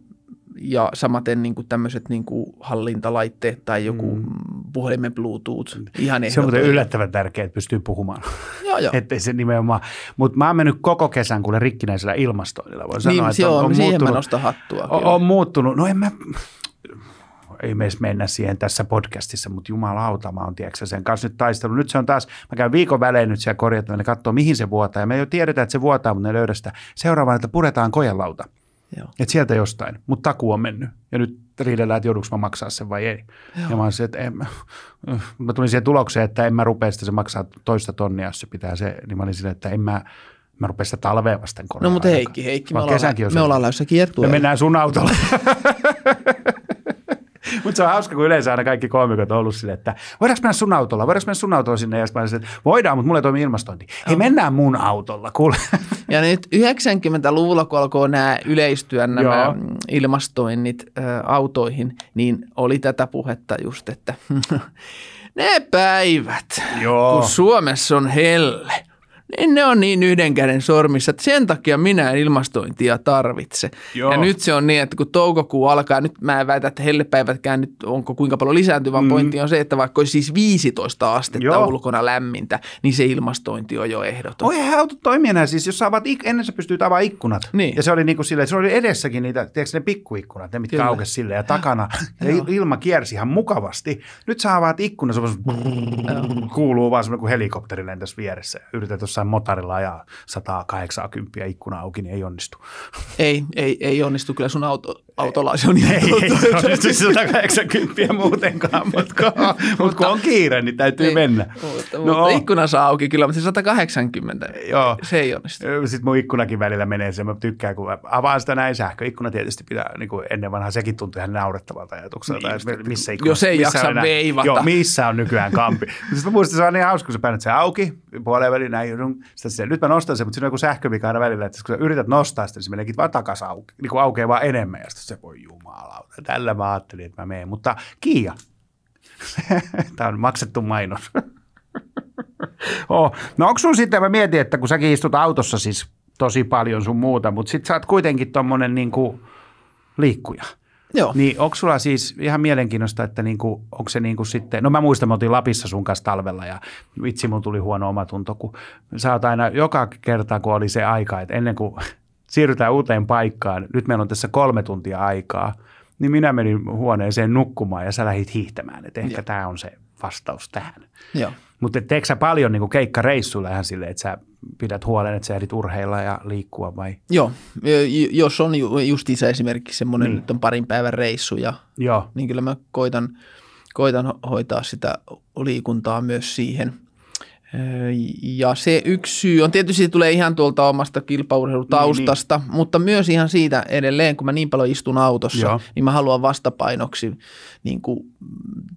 Speaker 2: ja samaten niin kuin tämmöiset niin kuin hallintalaitteet tai joku mm. puhelimen
Speaker 1: Bluetooth. Mm. Ihan se on yllättävän tärkeää, että pystyy puhumaan. joo, joo. <laughs> että se nimenomaan. Mutta mä oon mennyt koko kesän kuule rikkinäisellä ilmastoinnilla. Voi niin, sanoa, niin, että on, on, siihen muuttunut. Mä hattua. On, on muuttunut. No en mä, ei me edes mennä siihen tässä podcastissa, mutta jumalauta, mä oon tiedätkö, sen kanssa nyt taistellut. Nyt se on taas, mä käyn viikon välein nyt siellä korjataan, ne katsoo mihin se vuotaa. Ja me jo tiedetään, että se vuotaa, mutta ne löydä sitä. Seuraavana, että puretaan kojelauta. Joo. Et sieltä jostain, mutta taku on mennyt. Ja nyt riidellään, että joudunko mä maksaa sen vai ei. Joo. Ja mä, olisin, että en, mä <laughs> mä tulin siihen tulokseen, että en mä rupea sitä se maksaa toista tonnia, jos se pitää se. Niin mä olin silleen, että en mä, mä rupea sitä talveen vasten no korjaamaan. No mutta Heikki, Heikki, Vaan me ollaan, me ollaan lähdössä kiertueelle. Me mennään sun autolla. <laughs> Mutta se on hauska, kun yleensä aina kaikki koomikot on ollut silleen, että voidaanko mennä sun autolla, voidaanko mennä sun autolla sinne? Ja sitten että voidaan, mutta mulle toimii ilmastointi. Hei, oh. mennään mun autolla, kuule. Ja nyt 90-luvulla, kun alkoi nämä yleistyä nämä Joo.
Speaker 2: ilmastoinnit ä, autoihin, niin oli tätä puhetta just, että <laughs> ne päivät, Joo. kun Suomessa on helle – niin ne on niin yhden käden sormissa, että sen takia minä en ilmastointia tarvitse. Joo. Ja nyt se on niin, että kun toukokuu alkaa, nyt mä en väitä, että hellepäivätkään nyt onko kuinka paljon lisääntyvä mm. pointti on se, että vaikka olisi siis 15 astetta Joo. ulkona lämmintä, niin se ilmastointi on jo ehdoton.
Speaker 1: Oi auto toimii enää siis, jos avaat, ik- ennen sä pystyt avaamaan ikkunat. Niin. Ja se oli niin kuin silleen, että se oli edessäkin niitä, tiedätkö ne pikkuikkunat, ne mitkä aukesi silleen ja takana. <laughs> Ja ilma kiersi ihan mukavasti. Nyt sä avaat ikkunat, se kuuluu vaan semmoinen kuin helikopteri lentäisi vieressä Yritetään jossain jossain motarilla ja 180 ikkuna auki, niin ei onnistu. Ei, ei, ei onnistu. Kyllä sun auto, autolla se on ihan Ei, ei <laughs> se on 180 muutenkaan, mutta mutta mut kun on kiire, niin täytyy niin, mennä. Mutta, no, mutta ikkuna saa auki kyllä, mutta se 180, joo. se ei onnistu. Sitten mun ikkunakin välillä menee se, mä tykkään, kun avaan sitä näin sähköikkuna tietysti pitää, niin kuin ennen vanha sekin tuntui ihan naurettavalta ajatukselta. Niin, missä ikkuna, jos ei missä jaksa veivata. Joo, missä on nykyään kampi. <laughs> Sitten siis mä muistin, se on niin hauska, kun sä päänät sen auki, puoleen väliin näin, sitä, nyt mä nostan sen, mutta siinä on joku sähkövika aina välillä, että kun sä yrität nostaa sitä, niin se meneekin vaan takaisin auki, niin kuin aukeaa vaan enemmän ja sitten se voi jumalauta. Tällä mä ajattelin, että mä menen. Mutta Kiia, <laughs> tämä on maksettu mainos. <laughs> oh. No onko sun sitten, mä mietin, että kun säkin istut autossa siis tosi paljon sun muuta, mutta sit sä oot kuitenkin tommonen niinku liikkuja. Joo. Niin onko sulla siis ihan mielenkiinnosta, että niinku, onko se niinku sitten, no mä muistan, mä otin Lapissa sun kanssa talvella ja vitsi mun tuli huono omatunto, kun sä oot aina joka kerta, kun oli se aika, että ennen kuin siirrytään uuteen paikkaan, nyt meillä on tässä kolme tuntia aikaa, niin minä menin huoneeseen nukkumaan ja sä lähdit hiihtämään, että ehkä tämä on se vastaus tähän. Joo. Mutta teekö sä paljon niin keikkareissuilla ihan silleen, että sä pidät huolen, että sä ehdit urheilla ja liikkua vai?
Speaker 2: Joo, jos on just isä esimerkiksi semmoinen, niin. Mm. että on parin päivän reissu, ja, Joo. niin kyllä mä koitan, koitan hoitaa sitä liikuntaa myös siihen – ja se yksi syy on, tietysti se tulee ihan tuolta omasta kilpaurheilutaustasta, niin, niin. mutta myös ihan siitä edelleen, kun mä niin paljon istun autossa, Joo. niin mä haluan vastapainoksi niin kuin,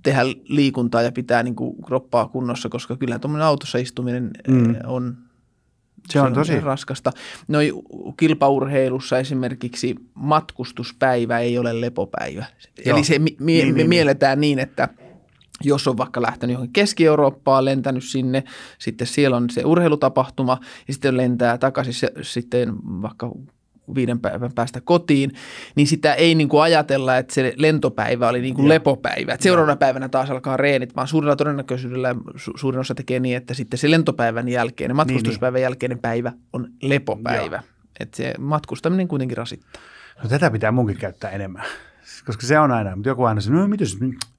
Speaker 2: tehdä liikuntaa ja pitää niin kuin, kroppaa kunnossa, koska kyllä tuommoinen autossa istuminen mm. on se on tosi raskasta. Noi kilpaurheilussa esimerkiksi matkustuspäivä ei ole lepopäivä. Joo. Eli se mi- mi- niin, niin, niin, mielletään niin, että – jos on vaikka lähtenyt johonkin Keski-Eurooppaan, lentänyt sinne, sitten siellä on se urheilutapahtuma ja sitten lentää takaisin se, sitten vaikka viiden päivän päästä kotiin, niin sitä ei niin kuin ajatella, että se lentopäivä oli niin kuin yeah. lepopäivä. Että seuraavana päivänä taas alkaa reenit, vaan suurella todennäköisyydellä su- suurin osa tekee niin, että sitten se lentopäivän jälkeinen, niin, matkustuspäivän niin, niin. jälkeinen päivä
Speaker 1: on lepopäivä. Että se matkustaminen kuitenkin rasittaa. No tätä pitää munkin käyttää enemmän koska se on aina, mutta joku aina sanoo, no miten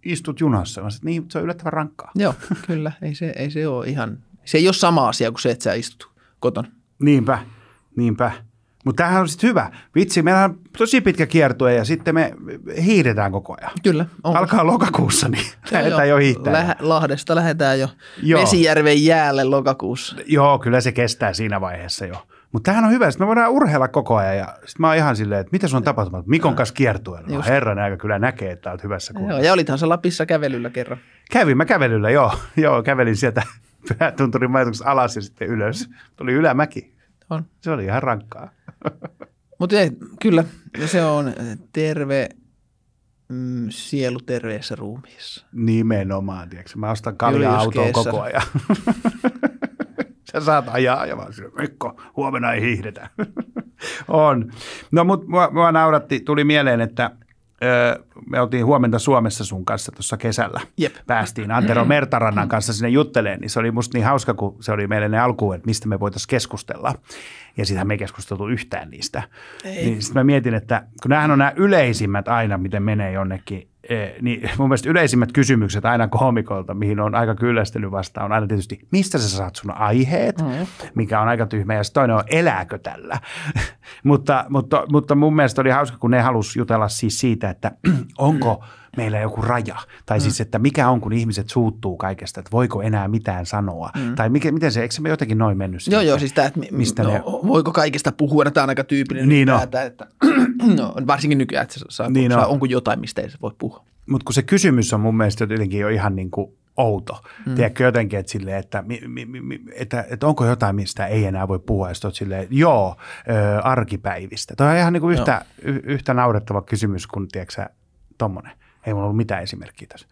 Speaker 1: istut junassa? Mä niin, se on yllättävän
Speaker 2: rankkaa. Joo, kyllä, ei se, ei se ole
Speaker 1: ihan, se ei ole sama asia kuin se, että sä istut kotona. Niinpä, niinpä. Mutta tämähän on sitten hyvä. Vitsi, meillä on tosi pitkä kiertue ja sitten me hiihdetään koko ajan. Kyllä. On. Alkaa lokakuussa, niin <laughs> joo, lähdetään jo hiihtämään. Läh- Lahdesta lähdetään jo joo. Vesijärven jäälle lokakuussa. Joo, kyllä se kestää siinä vaiheessa jo. Mutta tämähän on hyvä, että me voidaan urheilla koko ajan. Ja sitten mä oon ihan silleen, että mitä sun on tapahtunut? Mikon kanssa kiertuen. No, herran aika kyllä näkee, että olet hyvässä kunnossa. Joo, ja olithan se Lapissa kävelyllä kerran. Kävin mä kävelyllä, joo. <laughs> Joo, kävelin sieltä <laughs> Pyhätunturin majoituksesta alas ja sitten ylös. Tuli ylämäki. On. Se oli ihan rankkaa. <laughs>
Speaker 2: Mutta kyllä, ja se on
Speaker 1: terve mm, sielu terveessä ruumiissa. Nimenomaan, tiedätkö? Mä ostan kaljaa autoon koko ajan sä saat ajaa ja vaan Mikko, huomenna ei hiihdetä. <laughs> on. No mutta mua, mua nauratti, tuli mieleen, että ö, me oltiin huomenta Suomessa sun kanssa tuossa kesällä. Jep. Päästiin Antero Mertarannan kanssa sinne jutteleen, niin se oli musta niin hauska, kun se oli meille ne alkuun, että mistä me voitaisiin keskustella. Ja sitähän me ei keskusteltu yhtään niistä. Ei. Niin sitten mä mietin, että kun nämähän on nämä yleisimmät aina, miten menee jonnekin Eh, niin mun mielestä yleisimmät kysymykset aina koomikolta, mihin on aika kyllästynyt vastaan, on aina tietysti, mistä sä saat sun aiheet, mm. mikä on aika tyhmä, ja toinen on, elääkö tällä. <laughs> mutta, mutta, mutta mun mielestä oli hauska, kun ne halusi jutella siis siitä, että <clears throat> onko – meillä joku raja. Tai siis, mm. siis, että mikä on, kun ihmiset suuttuu kaikesta, että voiko enää mitään sanoa. Mm. Tai mikä, miten se, eikö se me jotenkin noin mennyt? Joo, joo, siis tämä, että mistä no, ne... voiko kaikesta puhua, no, tämä on aika tyypillinen. Niin no. tämä, että, <clears throat> no, varsinkin nykyään, että
Speaker 2: saa, niin saa, onko
Speaker 1: jotain, mistä ei se voi puhua. Mutta kun se kysymys on mun mielestä jotenkin jo ihan niin kuin outo. Mm. Tiedätkö jotenkin, että, sille, että, mi, mi, mi, että, että onko jotain, mistä ei enää voi puhua, ja sitten että joo, ö, arkipäivistä. Tuo on ihan niin kuin yhtä, y, yhtä naurettava kysymys kuin, tiedätkö tuommoinen. Ei mulla ollut mitään esimerkkiä tässä.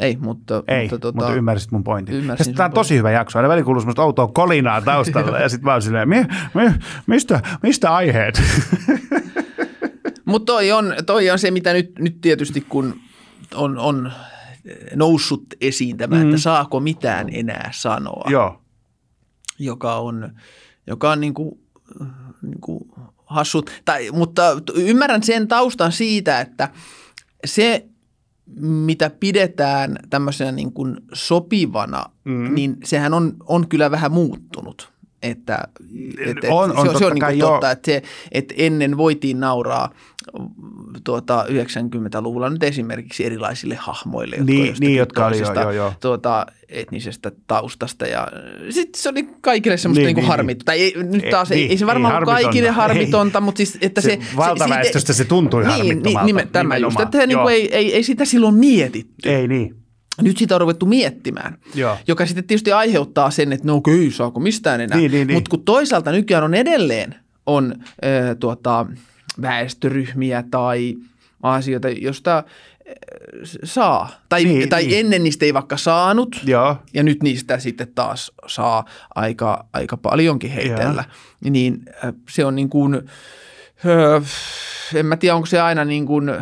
Speaker 1: Ei, mutta... Ei, mutta, tota, ymmärsit mun pointin. Ymmärsin tämä on tosi hyvä jakso. Aina välillä kuuluu semmoista outoa kolinaa taustalla ja sitten mä oon silleen, mi, mi, mistä, mistä aiheet?
Speaker 2: <laughs> mutta toi on, toi on se, mitä nyt, nyt tietysti kun on, on noussut esiin tämä, mm. että saako mitään enää sanoa. Joo. Joka on, joka on niin kuin, niin kuin hassut. Tai, mutta ymmärrän sen taustan siitä, että se – mitä pidetään tämmöisenä niin kuin sopivana, mm. niin sehän on, on kyllä vähän muuttunut. Että, että, on, että on, se, on, se on niin kuin totta, että, se, että ennen voitiin nauraa – tuota, 90-luvulla nyt esimerkiksi erilaisille hahmoille, jotka niin, niin, jotka oli, jo, jo, jo. Tuota, etnisestä taustasta. Ja sitten se oli kaikille semmoista niin, niinku niin, harmitonta. Niin. ei, nyt taas ei, ei, ei niin, se varmaan ei kaikille harmitonta, ei. mutta siis että se... se valtaväestöstä se, se tuntui niin, niin harmittomalta. Niin, nime, tämä nimenomaan. just, että se niinku ei, ei, ei sitä silloin mietitty. Ei niin nyt sitä on ruvettu miettimään, Joo. joka sitten tietysti aiheuttaa sen, että no kyllä, saako mistään enää. Niin, niin, niin. Mutta kun toisaalta nykyään on edelleen on äh, tuota, äh, väestöryhmiä tai asioita, josta äh, saa. Tai, niin, tai niin. ennen niistä ei vaikka saanut, ja, ja nyt niistä sitten taas saa aika, aika paljonkin heitellä. Ja. Niin äh, se on niin kuin, äh, en mä tiedä onko se aina niin kuin –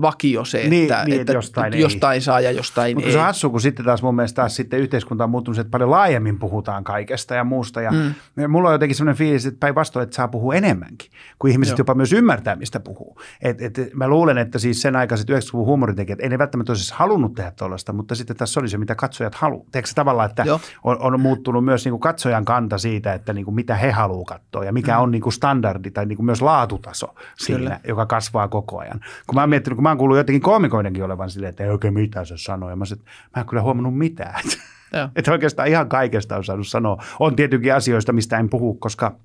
Speaker 2: vakio se, niin, että, niin, niin, että jostain, ei. jostain saa ja jostain Mutta ei. se on
Speaker 1: hassu, kun sitten taas mun mielestä taas sitten yhteiskunta on muuttunut, että paljon laajemmin puhutaan kaikesta ja muusta. Ja mm. mulla on jotenkin sellainen fiilis, että päinvastoin, että saa puhua enemmänkin, kun ihmiset Joo. jopa myös ymmärtää, mistä puhuu. Et, et, mä luulen, että siis sen aikaiset 90-luvun huumorintekijät, ei ne välttämättä olisi halunnut tehdä tuollaista, mutta sitten tässä oli se, mitä katsojat haluaa. Teekö tavallaan, että on, on, muuttunut myös niin kuin katsojan kanta siitä, että niin kuin mitä he haluaa katsoa ja mikä mm. on niin kuin standardi tai niin kuin myös laatutaso siinä, joka kasvaa koko ajan. Kun mä oon miettinyt kun mä oon kuullut jotenkin koomikoidenkin olevan silleen, että ei oikein mitään se sanoo. Ja mä sanoin, että mä en kyllä huomannut mitään. <laughs> että oikeastaan ihan kaikesta on saanut sanoa. On tietenkin asioista, mistä en puhu, koska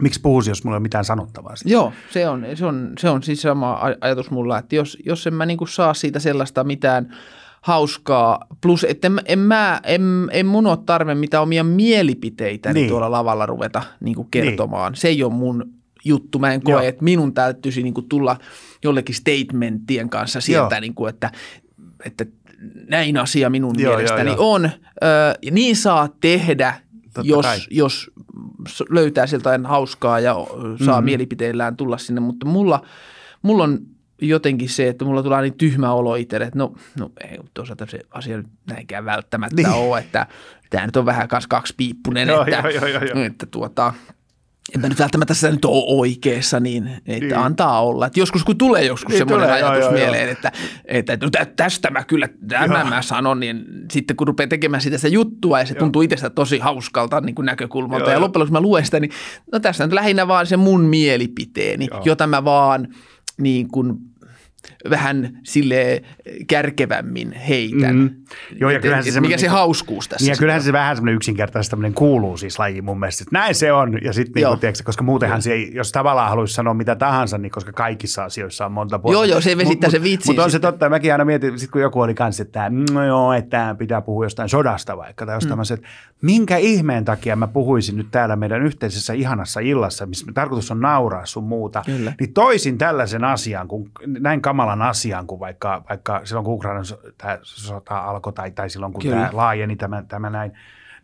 Speaker 1: miksi puhuisi, jos mulla ei ole mitään sanottavaa. Siitä? Joo,
Speaker 2: se on, se, on, se on siis sama ajatus mulla, että jos, jos en mä niinku saa siitä sellaista mitään hauskaa, plus että en, en, mä, en, en mun ole tarve mitä omia mielipiteitä niin. tuolla lavalla ruveta niinku kertomaan. Niin. Se ei ole mun juttu. Mä en koe, Joo. että minun täytyisi niin kuin tulla jollekin statementtien kanssa sieltä, niin kuin, että, että näin asia minun Joo, mielestäni jo, jo. on. Ö, niin saa tehdä, jos, jos löytää sieltä hauskaa ja saa mm-hmm. mielipiteillään tulla sinne, mutta mulla, mulla on jotenkin se, että mulla tulee niin tyhmä olo itselle, että no, no ei toisaalta se asia nyt näinkään välttämättä niin. ole, että tämä nyt on vähän kaksi kaksipiippunen, että, että, että tuota – en mä nyt välttämättä tässä nyt ole oikeassa, niin että niin. antaa olla. Että joskus kun tulee joskus niin, semmoinen tulee, ajatus joo, mieleen, joo. että, että no tästä mä kyllä, tämä mä sanon, niin sitten kun rupeaa tekemään sitä, sitä juttua ja se joo. tuntuu itsestä tosi hauskalta niin kuin näkökulmalta joo, ja loppujen lopuksi mä luen sitä, niin no tässä on lähinnä vaan se mun mielipiteeni, joo. jota mä vaan niin kuin vähän sille kärkevämmin heitän. Mm-hmm. Joo, ja kyllähän et, se mikä se niinku- hauskuus tässä? Ja kyllähän
Speaker 1: se vähän semmoinen yksinkertaisesti kuuluu siis lajiin mun mielestä. Että näin se on. Ja sitten niin tiedätkö, koska muutenhan joo. se ei, jos tavallaan haluaisi sanoa mitä tahansa, niin koska kaikissa asioissa on monta puolta. Joo, joo, se vesittää mut, se vitsi. Mutta on se totta. Mäkin aina mietin, sit kun joku oli kanssa, että mm, no joo, että pitää puhua jostain sodasta vaikka tai jostain. Mm. että minkä ihmeen takia mä puhuisin nyt täällä meidän yhteisessä ihanassa illassa, missä tarkoitus on nauraa sun muuta. Kyllä. Niin toisin tällaisen asian, kun, näin kamalan asian kuin vaikka, vaikka silloin kun Ukraina tämä sota alkoi alkoi tai, tai silloin kun Kyllä. tämä laajeni tämä, tämä näin,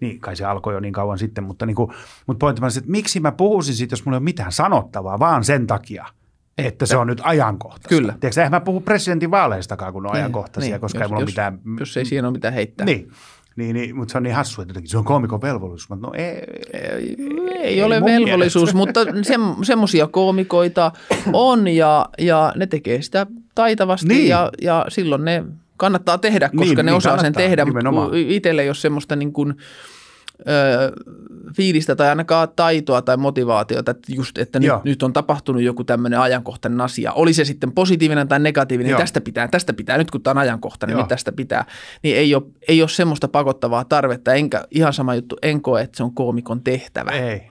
Speaker 1: niin kai se alkoi jo niin kauan sitten, mutta, niin kuin, mutta pointti on että miksi mä puhuisin siitä, jos mulla ei ole mitään sanottavaa, vaan sen takia, että, se on nyt ajankohtaista. Kyllä. Tiedätkö, eihän mä puhu presidentin vaaleistakaan, kun ne on niin, ajankohtaisia, niin, koska jos, ei mulla jos, mitään... Jos ei siinä ole mitään heittää. Niin. Niin, niin, mutta se on niin hassu, että se on koomikon velvollisuus. No ei, ei, ei, ei ole velvollisuus, mielestä.
Speaker 2: mutta se, semmoisia koomikoita on ja, ja ne tekee sitä taitavasti niin. ja, ja silloin ne kannattaa tehdä, koska niin, ne niin, osaa sen tehdä, nimenomaan. mutta itselle jos semmoista niin kuin, ö, fiilistä tai ainakaan taitoa tai motivaatiota, että just, että nyt, nyt on tapahtunut joku tämmöinen ajankohtainen asia. Oli se sitten positiivinen tai negatiivinen, niin tästä pitää, tästä pitää, nyt kun tämä on ajankohtainen, niin Joo. niin tästä pitää. Niin ei ole, ei ole semmoista pakottavaa tarvetta, enkä ihan sama juttu, en koe, että se on koomikon tehtävä. Ei.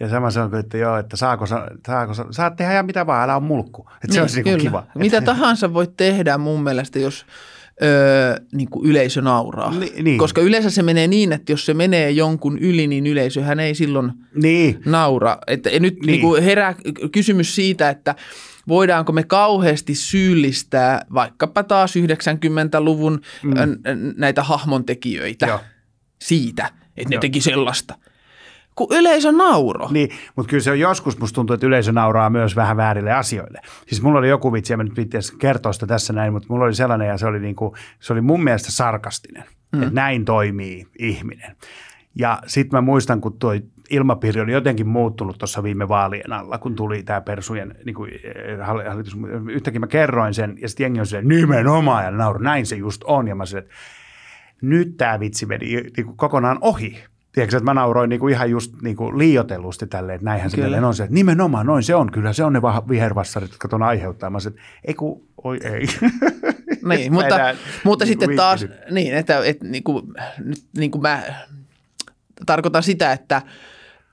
Speaker 2: Ja sama se on, että joo, että saako, saako, saat tehdä ihan mitä vaan, älä on mulkku. Että niin, se olisi niin, kiva. Mitä tahansa voit tehdä mun mielestä, jos, öö, niin kuin yleisö nauraa. Ni, niin. Koska yleensä se menee niin, että jos se menee jonkun yli, niin yleisöhän ei silloin niin. naura. et nyt niin. Niin kuin herää kysymys siitä, että voidaanko me kauheasti syyllistää vaikkapa taas 90-luvun mm. näitä hahmontekijöitä Joo. siitä, että ne Joo. teki sellaista –
Speaker 1: kun yleisö nauro. Niin, mutta kyllä se on joskus, musta tuntuu, että yleisö nauraa myös vähän väärille asioille. Siis mulla oli joku vitsi, ja mä nyt pitäisi kertoa sitä tässä näin, mutta mulla oli sellainen, ja se oli, niinku, se oli mun mielestä sarkastinen, mm. että näin toimii ihminen. Ja sitten mä muistan, kun tuo ilmapiiri oli jotenkin muuttunut tuossa viime vaalien alla, kun tuli tämä Persujen niin kuin, eh, hallitus. Yhtäkkiä mä kerroin sen, ja sitten jengi on silleen, nimenomaan, ja nauru, näin se just on. Ja mä sanoin, että nyt tämä vitsi meni niinku, kokonaan ohi. Tiedätkö, että mä nauroin niinku ihan just niinku liiotellusti tälleen, että näinhän kyllä. se on se. Nimenomaan noin se on, kyllä se on ne vihervassarit, jotka tuon aiheuttaa. Mä sanoin, ei kun, oi ei. niin, <laughs> mutta, enää, mutta niin sitten niinku taas, viittinyt. niin, että, että niin kuin,
Speaker 2: nyt niin kuin mä tarkoitan sitä, että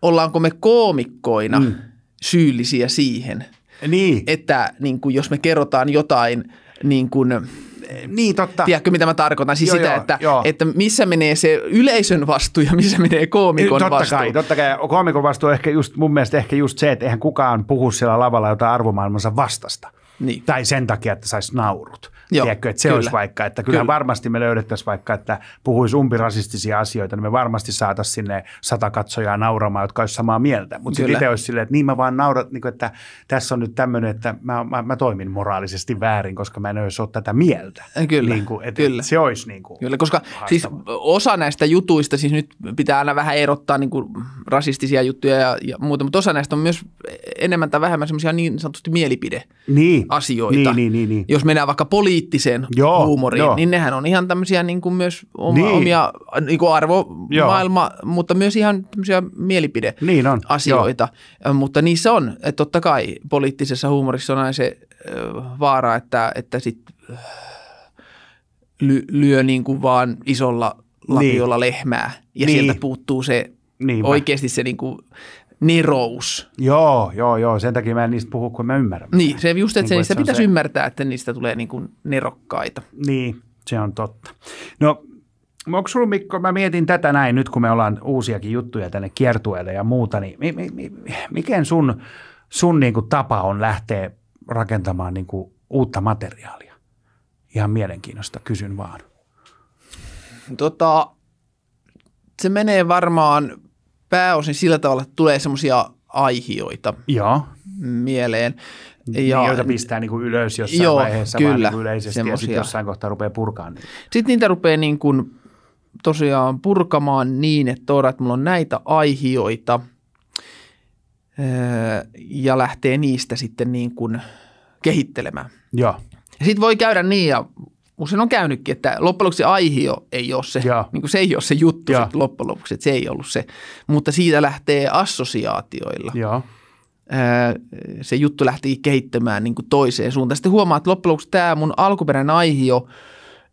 Speaker 2: ollaanko me koomikkoina mm. syyllisiä siihen, niin. että niin kuin, jos me kerrotaan jotain niin kuin –
Speaker 1: niin, totta. Tiedätkö, mitä mä tarkoitan? Siis joo, sitä, joo, että, joo.
Speaker 2: että missä menee se
Speaker 1: yleisön vastuu ja missä menee koomikon totta vastuu. Kai, totta kai. Koomikon vastuu on ehkä just, mun mielestä ehkä just se, että eihän kukaan puhu siellä lavalla jotain arvomaailmansa vastasta. Niin. Tai sen takia, että saisi naurut. Joo, Tiedätkö, että se kyllä. olisi vaikka, että kyllä, kyllä. varmasti me löydettäisiin vaikka, että puhuisi umpirasistisia asioita, niin me varmasti saataisiin sinne sata katsojaa nauramaan, jotka olisi samaa mieltä. Mutta sitten itse olisi silleen, että niin mä vaan naurat, niin kuin, että tässä on nyt tämmöinen, että mä, mä, mä, toimin moraalisesti väärin, koska mä en olisi ole tätä mieltä. Kyllä, niin kuin, että kyllä. Se olisi niin kuin kyllä, koska haastava. siis
Speaker 2: osa näistä jutuista, siis nyt pitää aina vähän erottaa niin kuin rasistisia juttuja ja, ja muuta, mutta osa näistä on myös enemmän tai vähemmän semmoisia niin sanotusti mielipide niin. asioita. Niin, niin, niin, niin. Jos mennään vaikka poliisiin, kriittiseen joo, huumoriin, joo. niin nehän on ihan tämmöisiä niin kuin myös oma, niin. omia niin kuin arvomaailma, joo. mutta myös ihan tämmöisiä mielipideasioita. Niin mutta niissä on, että totta kai poliittisessa huumorissa on aina se vaara, että, että sit lyö niin kuin vaan isolla niin. lapiolla niin. lehmää ja niin. sieltä puuttuu se niin, oikeasti se niin kuin
Speaker 1: nerous. Joo, joo, joo. Sen takia mä en niistä puhu, kun mä ymmärrän. Niin, se just, että, niin, se, se pitäisi se...
Speaker 2: ymmärtää, että niistä tulee niin kuin
Speaker 1: nerokkaita. Niin, se on totta. No, onko sulla Mikko, mä mietin tätä näin nyt, kun me ollaan uusiakin juttuja tänne kiertueelle ja muuta, niin mi, mi, mi, mikä sun, sun niin kuin tapa on lähteä rakentamaan niin kuin uutta materiaalia? Ihan mielenkiinnosta kysyn vaan.
Speaker 2: Tota, se menee varmaan pääosin sillä tavalla, että tulee semmoisia
Speaker 1: aihioita ja. mieleen. Niin, ja, joita pistää niin kuin ylös jossain joo, vaiheessa kyllä, vaan niin kuin yleisesti semmosia. ja sitten jossain kohtaa rupeaa purkaan. Niitä.
Speaker 2: Sitten niitä rupeaa niin kuin tosiaan purkamaan niin, että, tuoda, että mulla on näitä aihioita öö, ja lähtee niistä sitten niin kuin kehittelemään. Joo. Sitten voi käydä niin ja usein on käynytkin, että loppujen lopuksi aihio ei ole se, niin kuin se ei ole se juttu ja. loppujen lopuksi, että se ei ollut se, mutta siitä lähtee assosiaatioilla. Ja. Se juttu lähti kehittämään niin kuin toiseen suuntaan. Sitten huomaa, että loppujen lopuksi tämä mun alkuperäinen aihio,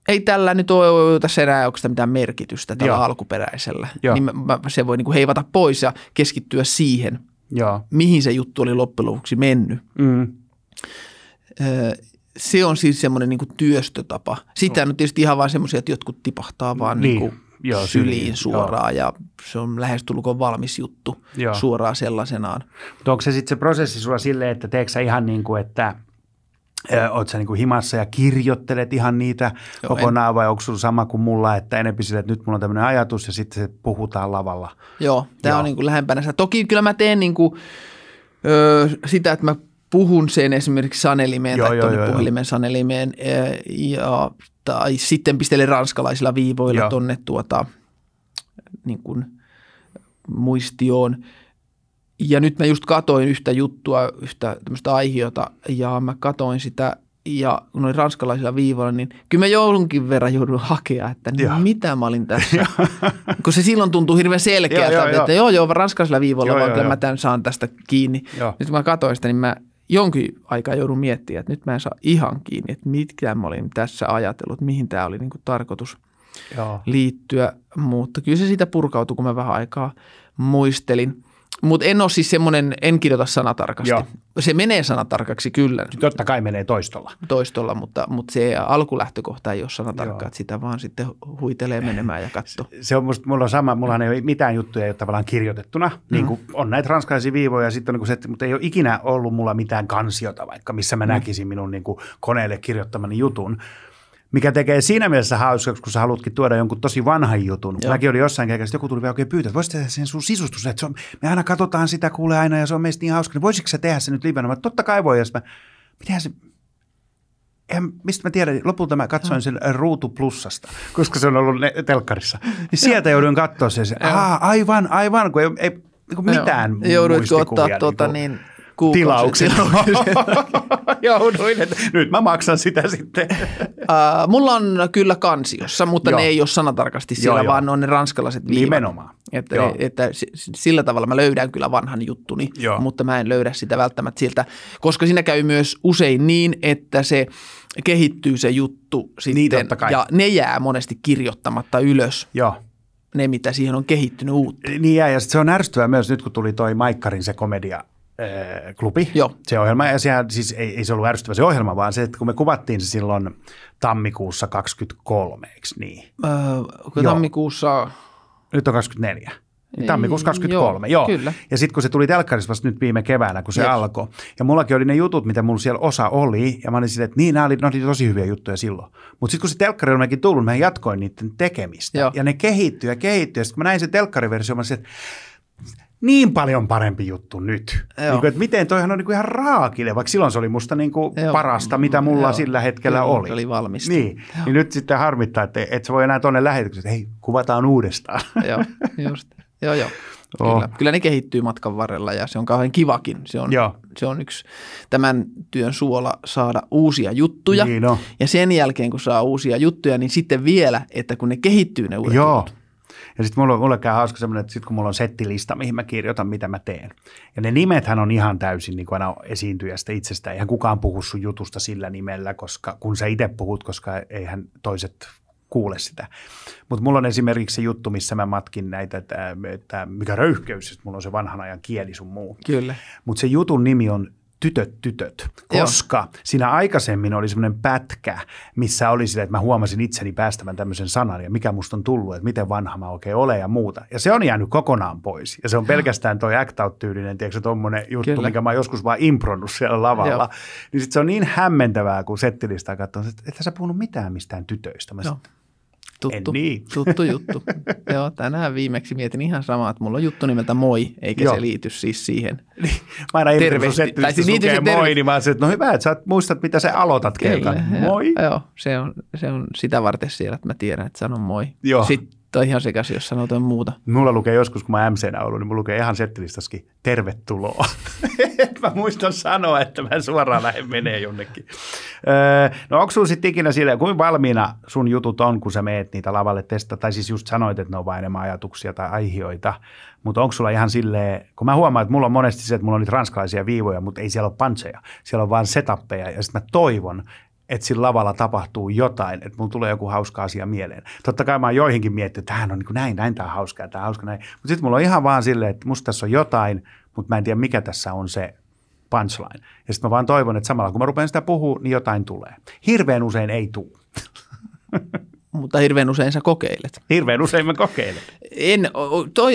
Speaker 2: ei tällä nyt ole tässä enää onko sitä mitään merkitystä tällä Joo. alkuperäisellä. Joo. Niin mä, mä, se voi niinku heivata pois ja keskittyä siihen, Joo. mihin se juttu oli loppujen lopuksi mennyt. Mm se on siis semmoinen niin työstötapa. Sitä on no. tietysti ihan vaan semmoisia, että jotkut tipahtaa vaan niin. Niin
Speaker 1: joo, syliin syliin suoraan joo. ja se on lähestulkoon valmis juttu joo. suoraan sellaisenaan. Mutta onko se sitten se prosessi sulla silleen, että teetkö sä ihan niin kuin, että Oletko sä niin kuin himassa ja kirjoittelet ihan niitä Joo, kokonaan en... vai onko sulla sama kuin mulla, että enempi sille, että nyt mulla on tämmöinen ajatus ja sitten se puhutaan lavalla?
Speaker 2: Joo, tämä on niin kuin lähempänä Toki kyllä mä teen niin kuin, öö, sitä, että mä puhun sen esimerkiksi sanelimeen joo, tai tuonne puhelimen sanelimeen e, ja, tai sitten pistelen ranskalaisilla viivoilla joo. tuonne tuota, niin kuin muistioon. Ja nyt mä just katoin yhtä juttua, yhtä tämmöistä aihiota ja mä katoin sitä ja oli ranskalaisilla viivoilla, niin kyllä mä joulunkin verran joudun hakea, että niin mitä mä olin tässä. Kun se silloin tuntuu hirveän selkeältä, että joo, että joo, joo, ranskalaisilla viivoilla, joo, vaan kyllä mä tämän saan tästä kiinni. Joo. Nyt kun mä katsoin sitä, niin mä jonkin aikaa joudun miettimään, että nyt mä en saa ihan kiinni, että mitkä mä olin tässä ajatellut, mihin tämä oli niin kuin tarkoitus Joo. liittyä. Mutta kyllä se siitä purkautui, kun mä vähän aikaa muistelin. Mutta en ole siis semmoinen, en kirjoita sanatarkasti. Joo. Se menee sanatarkaksi kyllä. Totta kai menee toistolla.
Speaker 1: Toistolla, mutta, mutta se alkulähtökohta ei ole sanatarkka, että sitä vaan sitten huitelee menemään ja katso. Se on musta, mulla on sama, mulla ei ole mitään juttuja ei ole tavallaan kirjoitettuna. Mm. Niin kuin on näitä ranskalaisia viivoja, sitten niin kuin se, mutta ei ole ikinä ollut mulla mitään kansiota vaikka, missä mä mm. näkisin minun niin kuin koneelle kirjoittamani jutun mikä tekee siinä mielessä hauskaksi, kun sä haluatkin tuoda jonkun tosi vanhan jutun. Joo. Mäkin oli jossain keikassa, joku tuli vielä oikein pyytää, että tehdä sen sun sisustus, että se on, me aina katsotaan sitä, kuule aina ja se on meistä niin hauska, niin voisitko sä tehdä sen nyt livenä? Mä, totta kai voi, jos mä, mitähän se, en, mistä mä tiedän, lopulta mä katsoin no. sen Ruutu Plussasta, <laughs> koska se on ollut ne, telkkarissa. Niin sieltä joudun katsoa sen, se, Aa, aivan, aivan, kun ei, ei niinku tuota niinku- niin mitään Joo. Jouduitko ottaa niin, kuin, niin tilauksen. <laughs> Jouduin, että nyt mä
Speaker 2: maksan sitä sitten. uh, <laughs> mulla on kyllä kansiossa, mutta joo. ne ei ole sanatarkasti siellä, joo, vaan ne on ne ranskalaiset viivat. Nimenomaan. Että, että sillä tavalla mä löydän kyllä vanhan juttuni, joo. mutta mä en löydä sitä välttämättä siltä, koska siinä käy myös usein niin, että se kehittyy se juttu sitten niin, ja ne jää monesti kirjoittamatta ylös.
Speaker 1: Joo ne, mitä siihen on kehittynyt uutta. Niin ja, ja se on ärsyttävää myös nyt, kun tuli toi Maikkarin se komedia Äh, klubi, Joo. se ohjelma, ja sehän siis ei, ei se ollut ärsyttävä se ohjelma, vaan se, että kun me kuvattiin se silloin tammikuussa 23, eikö niin?
Speaker 2: Öö,
Speaker 1: tammikuussa... Nyt on 24. Niin tammikuussa 23, joo. joo. Kyllä. Ja sitten kun se tuli telkkarissa vasta nyt viime keväänä, kun se Jep. alkoi. Ja mullakin oli ne jutut, mitä mulla siellä osa oli. Ja mä olin silleen, että niin, nämä oli, oli tosi hyviä juttuja silloin. Mutta sitten kun se telkkari on tullut, mä jatkoin niiden tekemistä. Joo. Ja ne kehittyi ja kehittyi. Ja sitten kun mä näin sen telkkariversio, mä olin että niin paljon parempi juttu nyt. Niin kuin, että miten, toihan on niin kuin ihan raakille, vaikka silloin se oli musta niin kuin parasta, mitä mulla Joo. sillä hetkellä Joo, oli. oli valmis. Niin. niin nyt sitten harmittaa, että et sä voi enää tuonne lähetykseen, että hei, kuvataan uudestaan. Joo, just. Joo, jo. <laughs> Oh. Kyllä. Oh. Kyllä ne kehittyy matkan varrella ja se
Speaker 2: on kauhean kivakin. Se on, se on yksi tämän työn suola saada uusia juttuja.
Speaker 1: Niin Ja sen jälkeen, kun saa uusia juttuja, niin sitten vielä, että kun ne kehittyy ne uudet Joo. Jutut, ja sitten mulla, mulla käy hauska semmoinen, että sitten kun mulla on settilista, mihin mä kirjoitan, mitä mä teen. Ja ne nimethän on ihan täysin niin kuin aina esiintyjästä itsestään. Eihän kukaan puhu sun jutusta sillä nimellä, koska, kun sä itse puhut, koska eihän toiset kuule sitä. Mutta mulla on esimerkiksi se juttu, missä mä matkin näitä, että, että mikä röyhkeys, että mulla on se vanhan ajan kieli sun muu. Kyllä. Mutta se jutun nimi on tytöt, tytöt, koska Joo. siinä aikaisemmin oli semmoinen pätkä, missä oli sitä, että mä huomasin itseni päästävän tämmöisen sanan ja mikä musta on tullut, että miten vanha mä oikein olen ja muuta. Ja se on jäänyt kokonaan pois. Ja se on pelkästään toi act out-tyylinen, tiedätkö, tommonen juttu, Kyllä. mikä mä oon joskus vaan impronnut siellä lavalla. Joo. Niin sit se on niin hämmentävää, kun settilistaa katsoo, että et sä puhunut mitään mistään tytöistä. Mä sit, Tuttu, niin. <laughs> tuttu juttu.
Speaker 2: Joo, tänään viimeksi mietin ihan samaa, että mulla on juttu nimeltä moi, eikä Joo. se liity siis siihen. Niin.
Speaker 1: Mä aina tervehti, tai siis se moi, niin mä sanoin, että no hyvä, että sä muistat, mitä sä aloitat kerran. Moi.
Speaker 2: Joo, se on, se on sitä varten siellä, että mä tiedän, että sanon moi. Joo. Sitten tai
Speaker 1: ihan sekäs, jos sanoo jotain muuta. Mulla lukee joskus, kun mä MCnä ollut, niin mulla lukee ihan settilistaskin, tervetuloa. <laughs> mä muistan sanoa, että mä suoraan lähden menee jonnekin. Öö, no onko sulla sitten ikinä sille, kuin valmiina sun jutut on, kun sä meet niitä lavalle testa, tai siis just sanoit, että ne on vain enemmän ajatuksia tai aihioita, mutta onko sulla ihan silleen, kun mä huomaan, että mulla on monesti se, että mulla on niitä ranskalaisia viivoja, mutta ei siellä ole panseja, siellä on vain setappeja, ja sitten mä toivon, että sillä lavalla tapahtuu jotain, että mulla tulee joku hauska asia mieleen. Totta kai mä oon joihinkin miettinyt, että tämähän on niin kuin näin, näin, tämä on hauskaa, tämä on hauska, näin. Mutta sitten mulla on ihan vaan silleen, että musta tässä on jotain, mutta mä en tiedä mikä tässä on se punchline. Ja sitten mä vaan toivon, että samalla kun mä rupean sitä puhua, niin jotain tulee. Hirveän usein ei tule. <laughs> Mutta hirveän usein sä kokeilet. Hirveän usein mä kokeilen.
Speaker 2: En,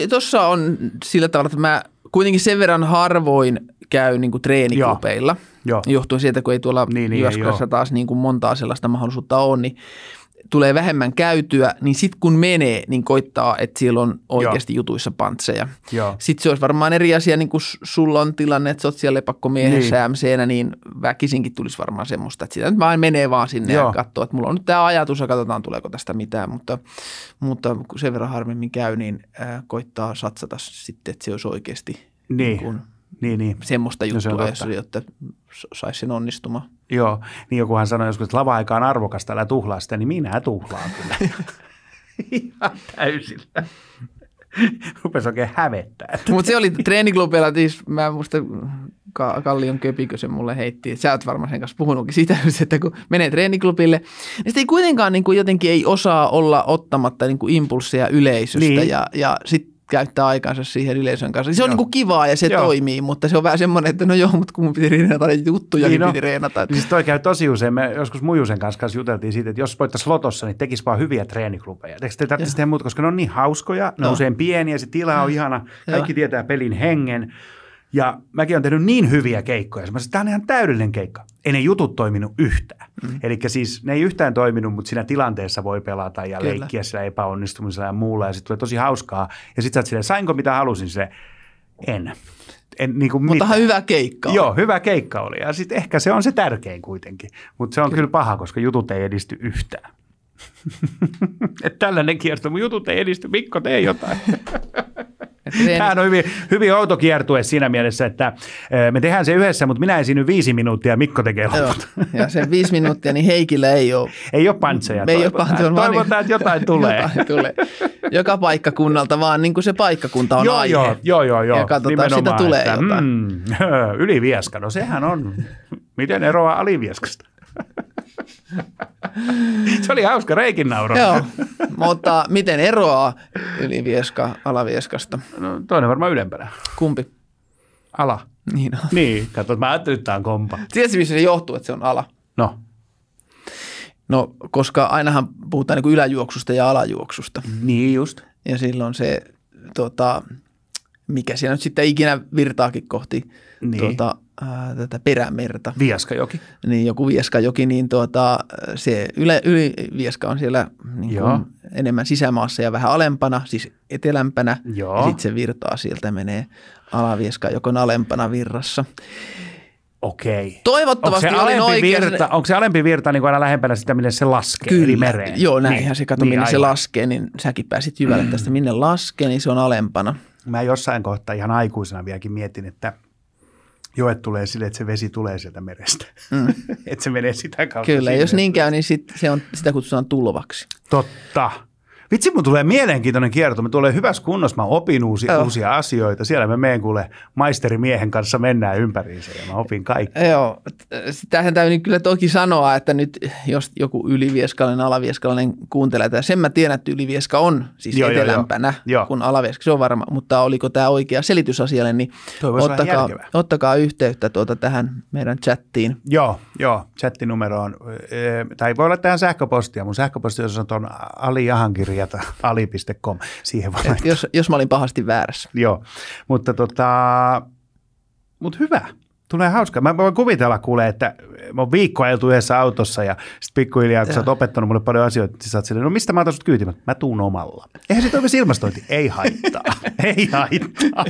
Speaker 2: tuossa on sillä tavalla, että mä kuitenkin sen verran harvoin käy niin kuin treeniklubeilla, Joo. Joo. johtuen siitä, kun ei tuolla niin, niin, Jyväskylässä taas niin kuin montaa sellaista mahdollisuutta ole, niin tulee vähemmän käytyä, niin sitten kun menee, niin koittaa, että siellä on oikeasti Joo. jutuissa pantseja. Sitten se olisi varmaan eri asia, niin kun sulla on tilanne, että sä oot siellä lepakkomiehenä niin. niin väkisinkin tulisi varmaan semmoista, että sitä nyt vaan menee vaan sinne Joo. ja katsoo, että mulla on nyt tämä ajatus ja katsotaan tuleeko tästä mitään, mutta, mutta kun sen verran harvemmin käy, niin koittaa satsata sitten, että se olisi oikeasti niin. Niin kun,
Speaker 1: niin, niin. semmoista juttua, no se jos, että saisi sen onnistumaan. Joo, niin hän sanoi joskus, että lava-aika on arvokasta, älä tuhlaa sitä, niin minä tuhlaan kyllä. <laughs>
Speaker 2: Ihan täysillä.
Speaker 1: Rupesi oikein hävettää. Mutta se oli treeniklubilla, siis mä
Speaker 2: muista Kallion köpikö se mulle heitti. Sä oot varmaan sen kanssa puhunutkin sitä, <laughs> että kun menee treeniklubille, niin sitten ei kuitenkaan niin kuin jotenkin ei osaa olla ottamatta niin kuin yleisöstä. Niin. Ja, ja sit käyttää aikansa siihen yleisön kanssa. Se joo. on niin kuin kivaa ja se joo. toimii, mutta se on vähän semmoinen, että no joo, mutta kun mun piti reenata niin juttuja, niin, niin no. piti
Speaker 1: reenata. Siis toi käy tosi usein. Me joskus Mujusen kanssa, kanssa juteltiin siitä, että jos voittaisiin lotossa, niin tekisi vaan hyviä treeniklubeja. Eikö te tarvitsisi tehdä muuta, koska ne on niin hauskoja, ne no. on usein pieniä, se tila on ihana, kaikki joo. tietää pelin hengen ja mäkin olen tehnyt niin hyviä keikkoja, että tämä on ihan täydellinen keikka. Ei ne jutut toiminut yhtään. Mm. Eli siis ne ei yhtään toiminut, mutta siinä tilanteessa voi pelata ja Kyllä. leikkiä sillä epäonnistumisella ja muulla. Ja sitten tulee tosi hauskaa. Ja sitten sä oot silleen, sainko mitä halusin? se en. en niin kuin Mutta hyvä keikka oli. Joo, hyvä keikka oli. Ja sitten ehkä se on se tärkein kuitenkin. Mutta se on kyllä. kyllä paha, koska jutut ei edisty yhtään. <laughs> että tällainen mun jutut ei edisty, Mikko tee jotain. <laughs> Tämä on hyvin, hyvin outo kiertue siinä mielessä, että me tehdään se yhdessä, mutta minä esiinnyn viisi minuuttia Mikko tekee loput.
Speaker 2: ja sen viisi minuuttia, niin Heikillä ei ole. Ei ole pantseja. Me ei ole pantseja. Toivotaan, niin- että
Speaker 1: jotain <laughs> tulee. jotain tulee.
Speaker 2: Joka paikkakunnalta vaan niin kuin se paikkakunta on joo, aihe. Joo, joo, joo,
Speaker 1: Ja katsotaan, sitä tulee että, jotain. Mm, no sehän on. Miten eroaa alivieskasta? Se oli hauska reikin nauru. Joo,
Speaker 2: mutta miten eroaa ylivieska alavieskasta? No, toinen varmaan ylempänä. Kumpi? Ala. Niin, niin katsot, mä ajattelin, että tämä on kompa. Tiedätkö, missä se johtuu, että se on ala? No. No, koska ainahan puhutaan niin kuin yläjuoksusta ja alajuoksusta. Niin just. Ja silloin se, tota, mikä siellä nyt sitten ikinä virtaakin kohti niin. tota, Äh, tätä perämerta. Vieskajoki. Niin, joku Vieskajoki, niin tuota, se yle, yli Vieska on siellä niin kuin enemmän sisämaassa ja vähän alempana, siis etelämpänä. Joo. Ja sitten se virtaa sieltä menee alavieska jokon alempana virrassa.
Speaker 1: Okei. Toivottavasti onko se olin oikein. Virta,
Speaker 2: onko se alempi virta
Speaker 1: niin kuin aina lähempänä sitä, minne se laskee, Kyllä. mereen? Joo, niin. näinhän niin. se, kato niin, minne aivan. se laskee, niin säkin pääsit jyvälle mm. tästä, minne laskee, niin se on alempana. Mä jossain kohtaa ihan aikuisena vieläkin mietin, että – joet tulee sille, että se vesi tulee sieltä merestä. Mm. <laughs> että se menee sitä kautta. Kyllä, jos niin käy, niin sit se on, sitä kutsutaan tulvaksi. Totta. Vitsi, mun tulee mielenkiintoinen kierto. Mä tulee hyvässä kunnossa, mä opin uusi, oh. uusia asioita. Siellä me meen kuule maisterimiehen kanssa mennään ympäriinsä ja mä opin kaikkea. Joo, tähän täytyy kyllä toki sanoa, että
Speaker 2: nyt jos joku ylivieskalainen, alavieskalainen kuuntelee että sen mä tiedän, että ylivieska on siis Joo, etelämpänä jo, jo. kuin alavieska, se on varma, mutta oliko tämä oikea selitys asialle, niin ottakaa,
Speaker 1: ottakaa yhteyttä tuota tähän meidän chattiin. Joo, joo, chattinumeroon. E, tai voi olla tähän sähköpostia. Mun sähköposti on tuon Ali Jahankirja korjata ali.com. Siihen voi Et jos, jos mä olin pahasti väärässä. Joo, mutta tota, mut hyvä. Tulee hauska. Mä voin kuvitella kuule, että mä oon viikko ajeltu yhdessä autossa ja sitten pikkuhiljaa, kun sä oot opettanut mulle paljon asioita, niin sä oot silleen, no mistä mä otan sut kyytimät? Mä tuun omalla. Eihän se toimi ilmastointi.
Speaker 2: Ei haittaa. <laughs> Ei haittaa.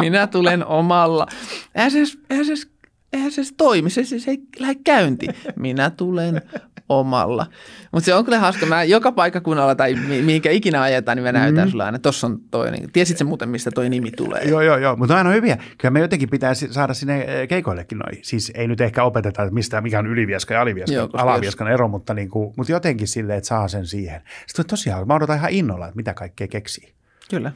Speaker 2: Minä tulen omalla. Eihän se, eihän se eihän se toimi, se se ei lähde käyntiin. Minä tulen omalla. Mutta se on kyllä hauska. Mä joka paikkakunnalla tai mihinkä ikinä ajetaan,
Speaker 1: niin mä mm-hmm. näytän mm. sulle aina. Tossa on toi. Niin, tiesit sen muuten, mistä toi nimi tulee? Joo, joo, joo. Mutta aina hyviä. Kyllä me jotenkin pitää saada sinne eh, keikoillekin noi. Siis ei nyt ehkä opeteta, että mistä, mikä on ylivieska ja alivieska, joo, alavieskan jos... ero, mutta, niin kuin, mutta jotenkin silleen, että saa sen siihen. Sitten tosiaan, mä odotan ihan innolla, että mitä kaikkea keksii. Kyllä.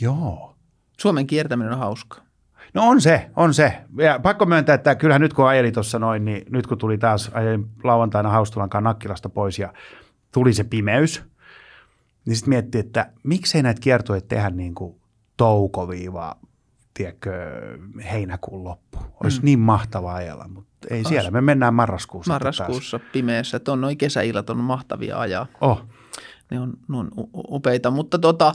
Speaker 1: Joo. Suomen kiertäminen on hauskaa. No on se, on se. Ja pakko myöntää, että kyllähän nyt kun ajeli tuossa noin, niin nyt kun tuli taas, ajelin lauantaina Haustulankaan Nakkilasta pois ja tuli se pimeys, niin sitten miettii, että miksei näitä kiertoja tehdä niin kuin toukoviiva, tiedätkö, heinäkuun loppu. Olisi mm. niin mahtavaa ajella, mutta ei Ois. siellä. Me mennään marraskuussa. Marraskuussa
Speaker 2: taas. pimeässä. Tuon noin kesäillat on mahtavia ajaa.
Speaker 1: Oh. Ne on, ne on upeita, mutta tota,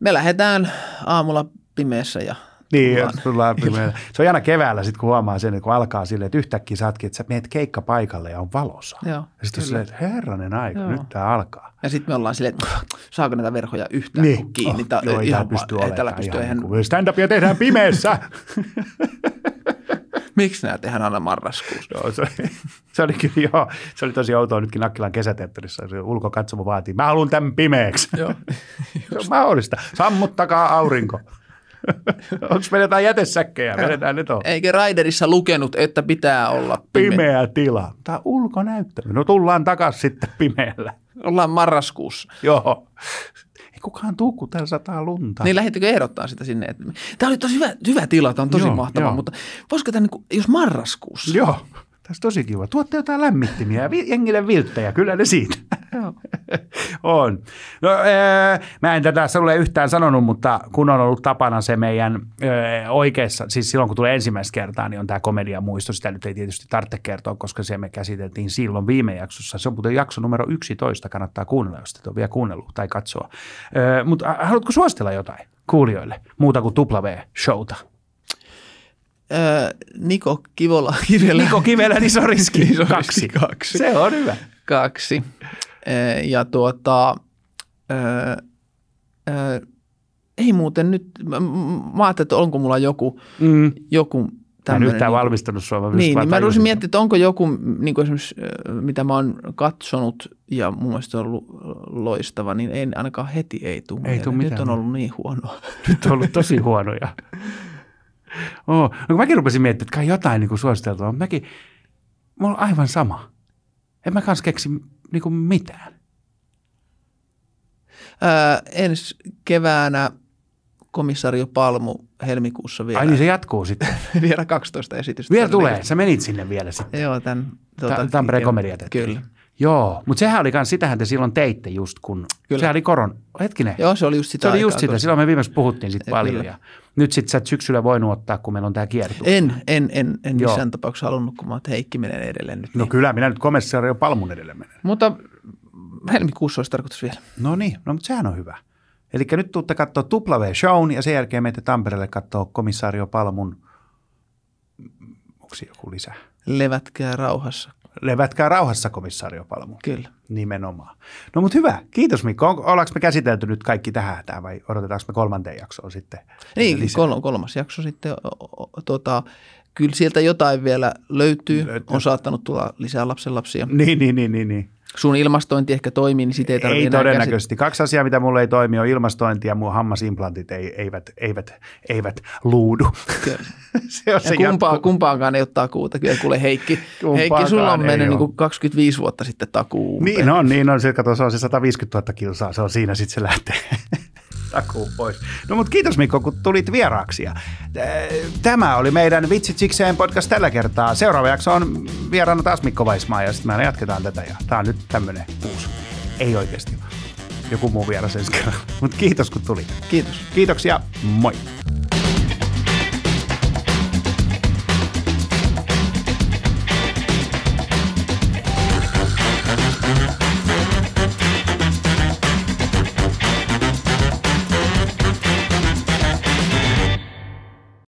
Speaker 1: me lähdetään aamulla pimeässä ja – niin, tullaan <laughs> Se on aina keväällä sit kun huomaa sen, että niin kun alkaa silleen, että yhtäkkiä saatkin, että sä meet paikalle ja on valossa. Joo, ja sitten silleen, että herranen aika, Joo. nyt tämä alkaa. Ja sitten me ollaan silleen, että saako näitä
Speaker 2: verhoja yhtään niin. kiinni. Oh, joo, ei ihan, pysty ei tällä pysty ihan.
Speaker 1: Niinku- stand-upia tehdään pimeässä. <laughs> Miksi nämä tehdään aina marraskuussa? No, se, oli, se, oli kyllä, joo, se oli tosi outoa nytkin Nakkilan kesäteatterissa. Se ulkokatsomo vaatii, mä haluan tämän pimeäksi. Joo, <laughs> se on mahdollista. Sammuttakaa aurinko. Onko me jotain jätesäkkejä? Vedetään nyt on. Eikö Raiderissa lukenut, että pitää olla pimeä? pimeä tila. Tämä
Speaker 2: ulkonäyttely. No tullaan takaisin sitten pimeällä. Ollaan marraskuussa.
Speaker 1: Joo. Ei kukaan tuu, kun täällä sataa lunta. Niin
Speaker 2: lähdettekö ehdottaa sitä sinne? Tämä oli tosi hyvä, hyvä tila, tämä on tosi joo, mahtava,
Speaker 1: joo. mutta voisiko tämä, niinku, jos marraskuussa? Joo tässä tosi kiva. Tuotte jotain lämmittimiä ja jengille vilttejä, kyllä ne siitä. <laughs> on. No, öö, mä en tätä sinulle yhtään sanonut, mutta kun on ollut tapana se meidän öö, oikeassa, siis silloin kun tulee ensimmäistä kertaa, niin on tämä komedia muisto. Sitä nyt ei tietysti tarvitse kertoa, koska se me käsiteltiin silloin viime jaksossa. Se on muuten jakso numero 11, kannattaa kuunnella, jos et ole vielä kuunnellut tai katsoa. Öö, eh, mutta haluatko suositella jotain kuulijoille muuta kuin W-showta? Niko Kivola <laughs> Kivelä. Niko Kivelä, niin soriski. <laughs> Niin kaksi. kaksi.
Speaker 2: kaksi. Se on hyvä. Kaksi. ja tuota, öö, öö, ei muuten nyt, mä, mä ajattelin, että onko mulla joku, mm. joku tämmöinen. Mä en yhtään niinku- valmistanut sua, mä Niin, niin mä ruusin miettiä, että onko joku, niin kuin esimerkiksi mitä mä oon katsonut ja mun mielestä on ollut loistava, niin ei ainakaan heti
Speaker 1: ei tule. Ei tule mitään. Nyt on ollut niin huono. Nyt on ollut tosi <laughs> huonoja. Oh. No kun mäkin rupesin miettimään, että kai jotain niin kuin suositeltavaa, mutta mäkin, mulla on aivan sama. En mä kanssa keksi niin kuin mitään. Öö,
Speaker 2: ensi keväänä komissario Palmu helmikuussa vielä. Ai niin se jatkuu sitten. <laughs> vielä 12 esitystä. Vielä tulee, sä
Speaker 1: menit sinne vielä sitten. Joo, tämän tuota, Tampereen komediatettiin. Kyllä. Joo, mutta sehän oli myös, sitähän te silloin teitte just kun, kyllä. sehän oli koron, hetkinen. Joo, se oli just sitä Se oli just aikaa, sitä, kun... silloin me viimeksi puhuttiin siitä paljon kyllä. ja nyt sitten sä et syksyllä voinut ottaa, kun meillä on tämä kiertu. En, en, en, en Joo. missään tapauksessa halunnut, kun mä oon, että Heikki menee edelleen nyt. No niin. kyllä, minä nyt komissaari on Palmun edelleen menen. Mutta helmikuussa olisi tarkoitus vielä. No niin, no mutta sehän on hyvä. Eli nyt tuutte katsoa tupla shown ja sen jälkeen menette Tampereelle katsoa komissaario Palmun, onko joku lisää? Levätkää rauhassa levätkää rauhassa, komissaario Palmu. Kyllä. Nimenomaan. No mutta hyvä. Kiitos Mikko. ollaanko me käsitelty nyt kaikki tähän tämä vai odotetaanko me kolmanteen jaksoon sitten? Niin, kol- kolmas jakso sitten. O,
Speaker 2: o, tota, kyllä sieltä jotain vielä löytyy. löytyy. On saattanut tulla lisää lapsenlapsia.
Speaker 1: Niin, niin, niin, niin. niin sun ilmastointi ehkä toimii, niin sitä ei tarvitse Ei todennäköisesti. Käsit- Kaksi asiaa, mitä mulle ei toimi, on ilmastointi ja mun hammasimplantit ei, eivät, eivät, eivät luudu. <laughs> se on ja se kumpaa, jatku. kumpaankaan ei ole takuuta. Kyllä kuule Heikki, Heikki sulla on mennyt niin kuin 25 vuotta sitten takuu. Niin on, niin on. Se, kato, se on se 150 000 kilsaa, se on siinä sitten se lähtee. <laughs> takuu pois. No mutta kiitos Mikko, kun tulit vieraaksi. Eh, tämä oli meidän Vitsit sikseen podcast tällä kertaa. Seuraava jakso on vieraana taas Mikko Vaismaa ja sitten me jatketaan tätä. Ja tämä on nyt tämmöinen uusi. Ei oikeasti. Joku muu vieras ensi kerralla. Mutta kiitos kun tulit. Kiitos. Kiitoksia. Moi.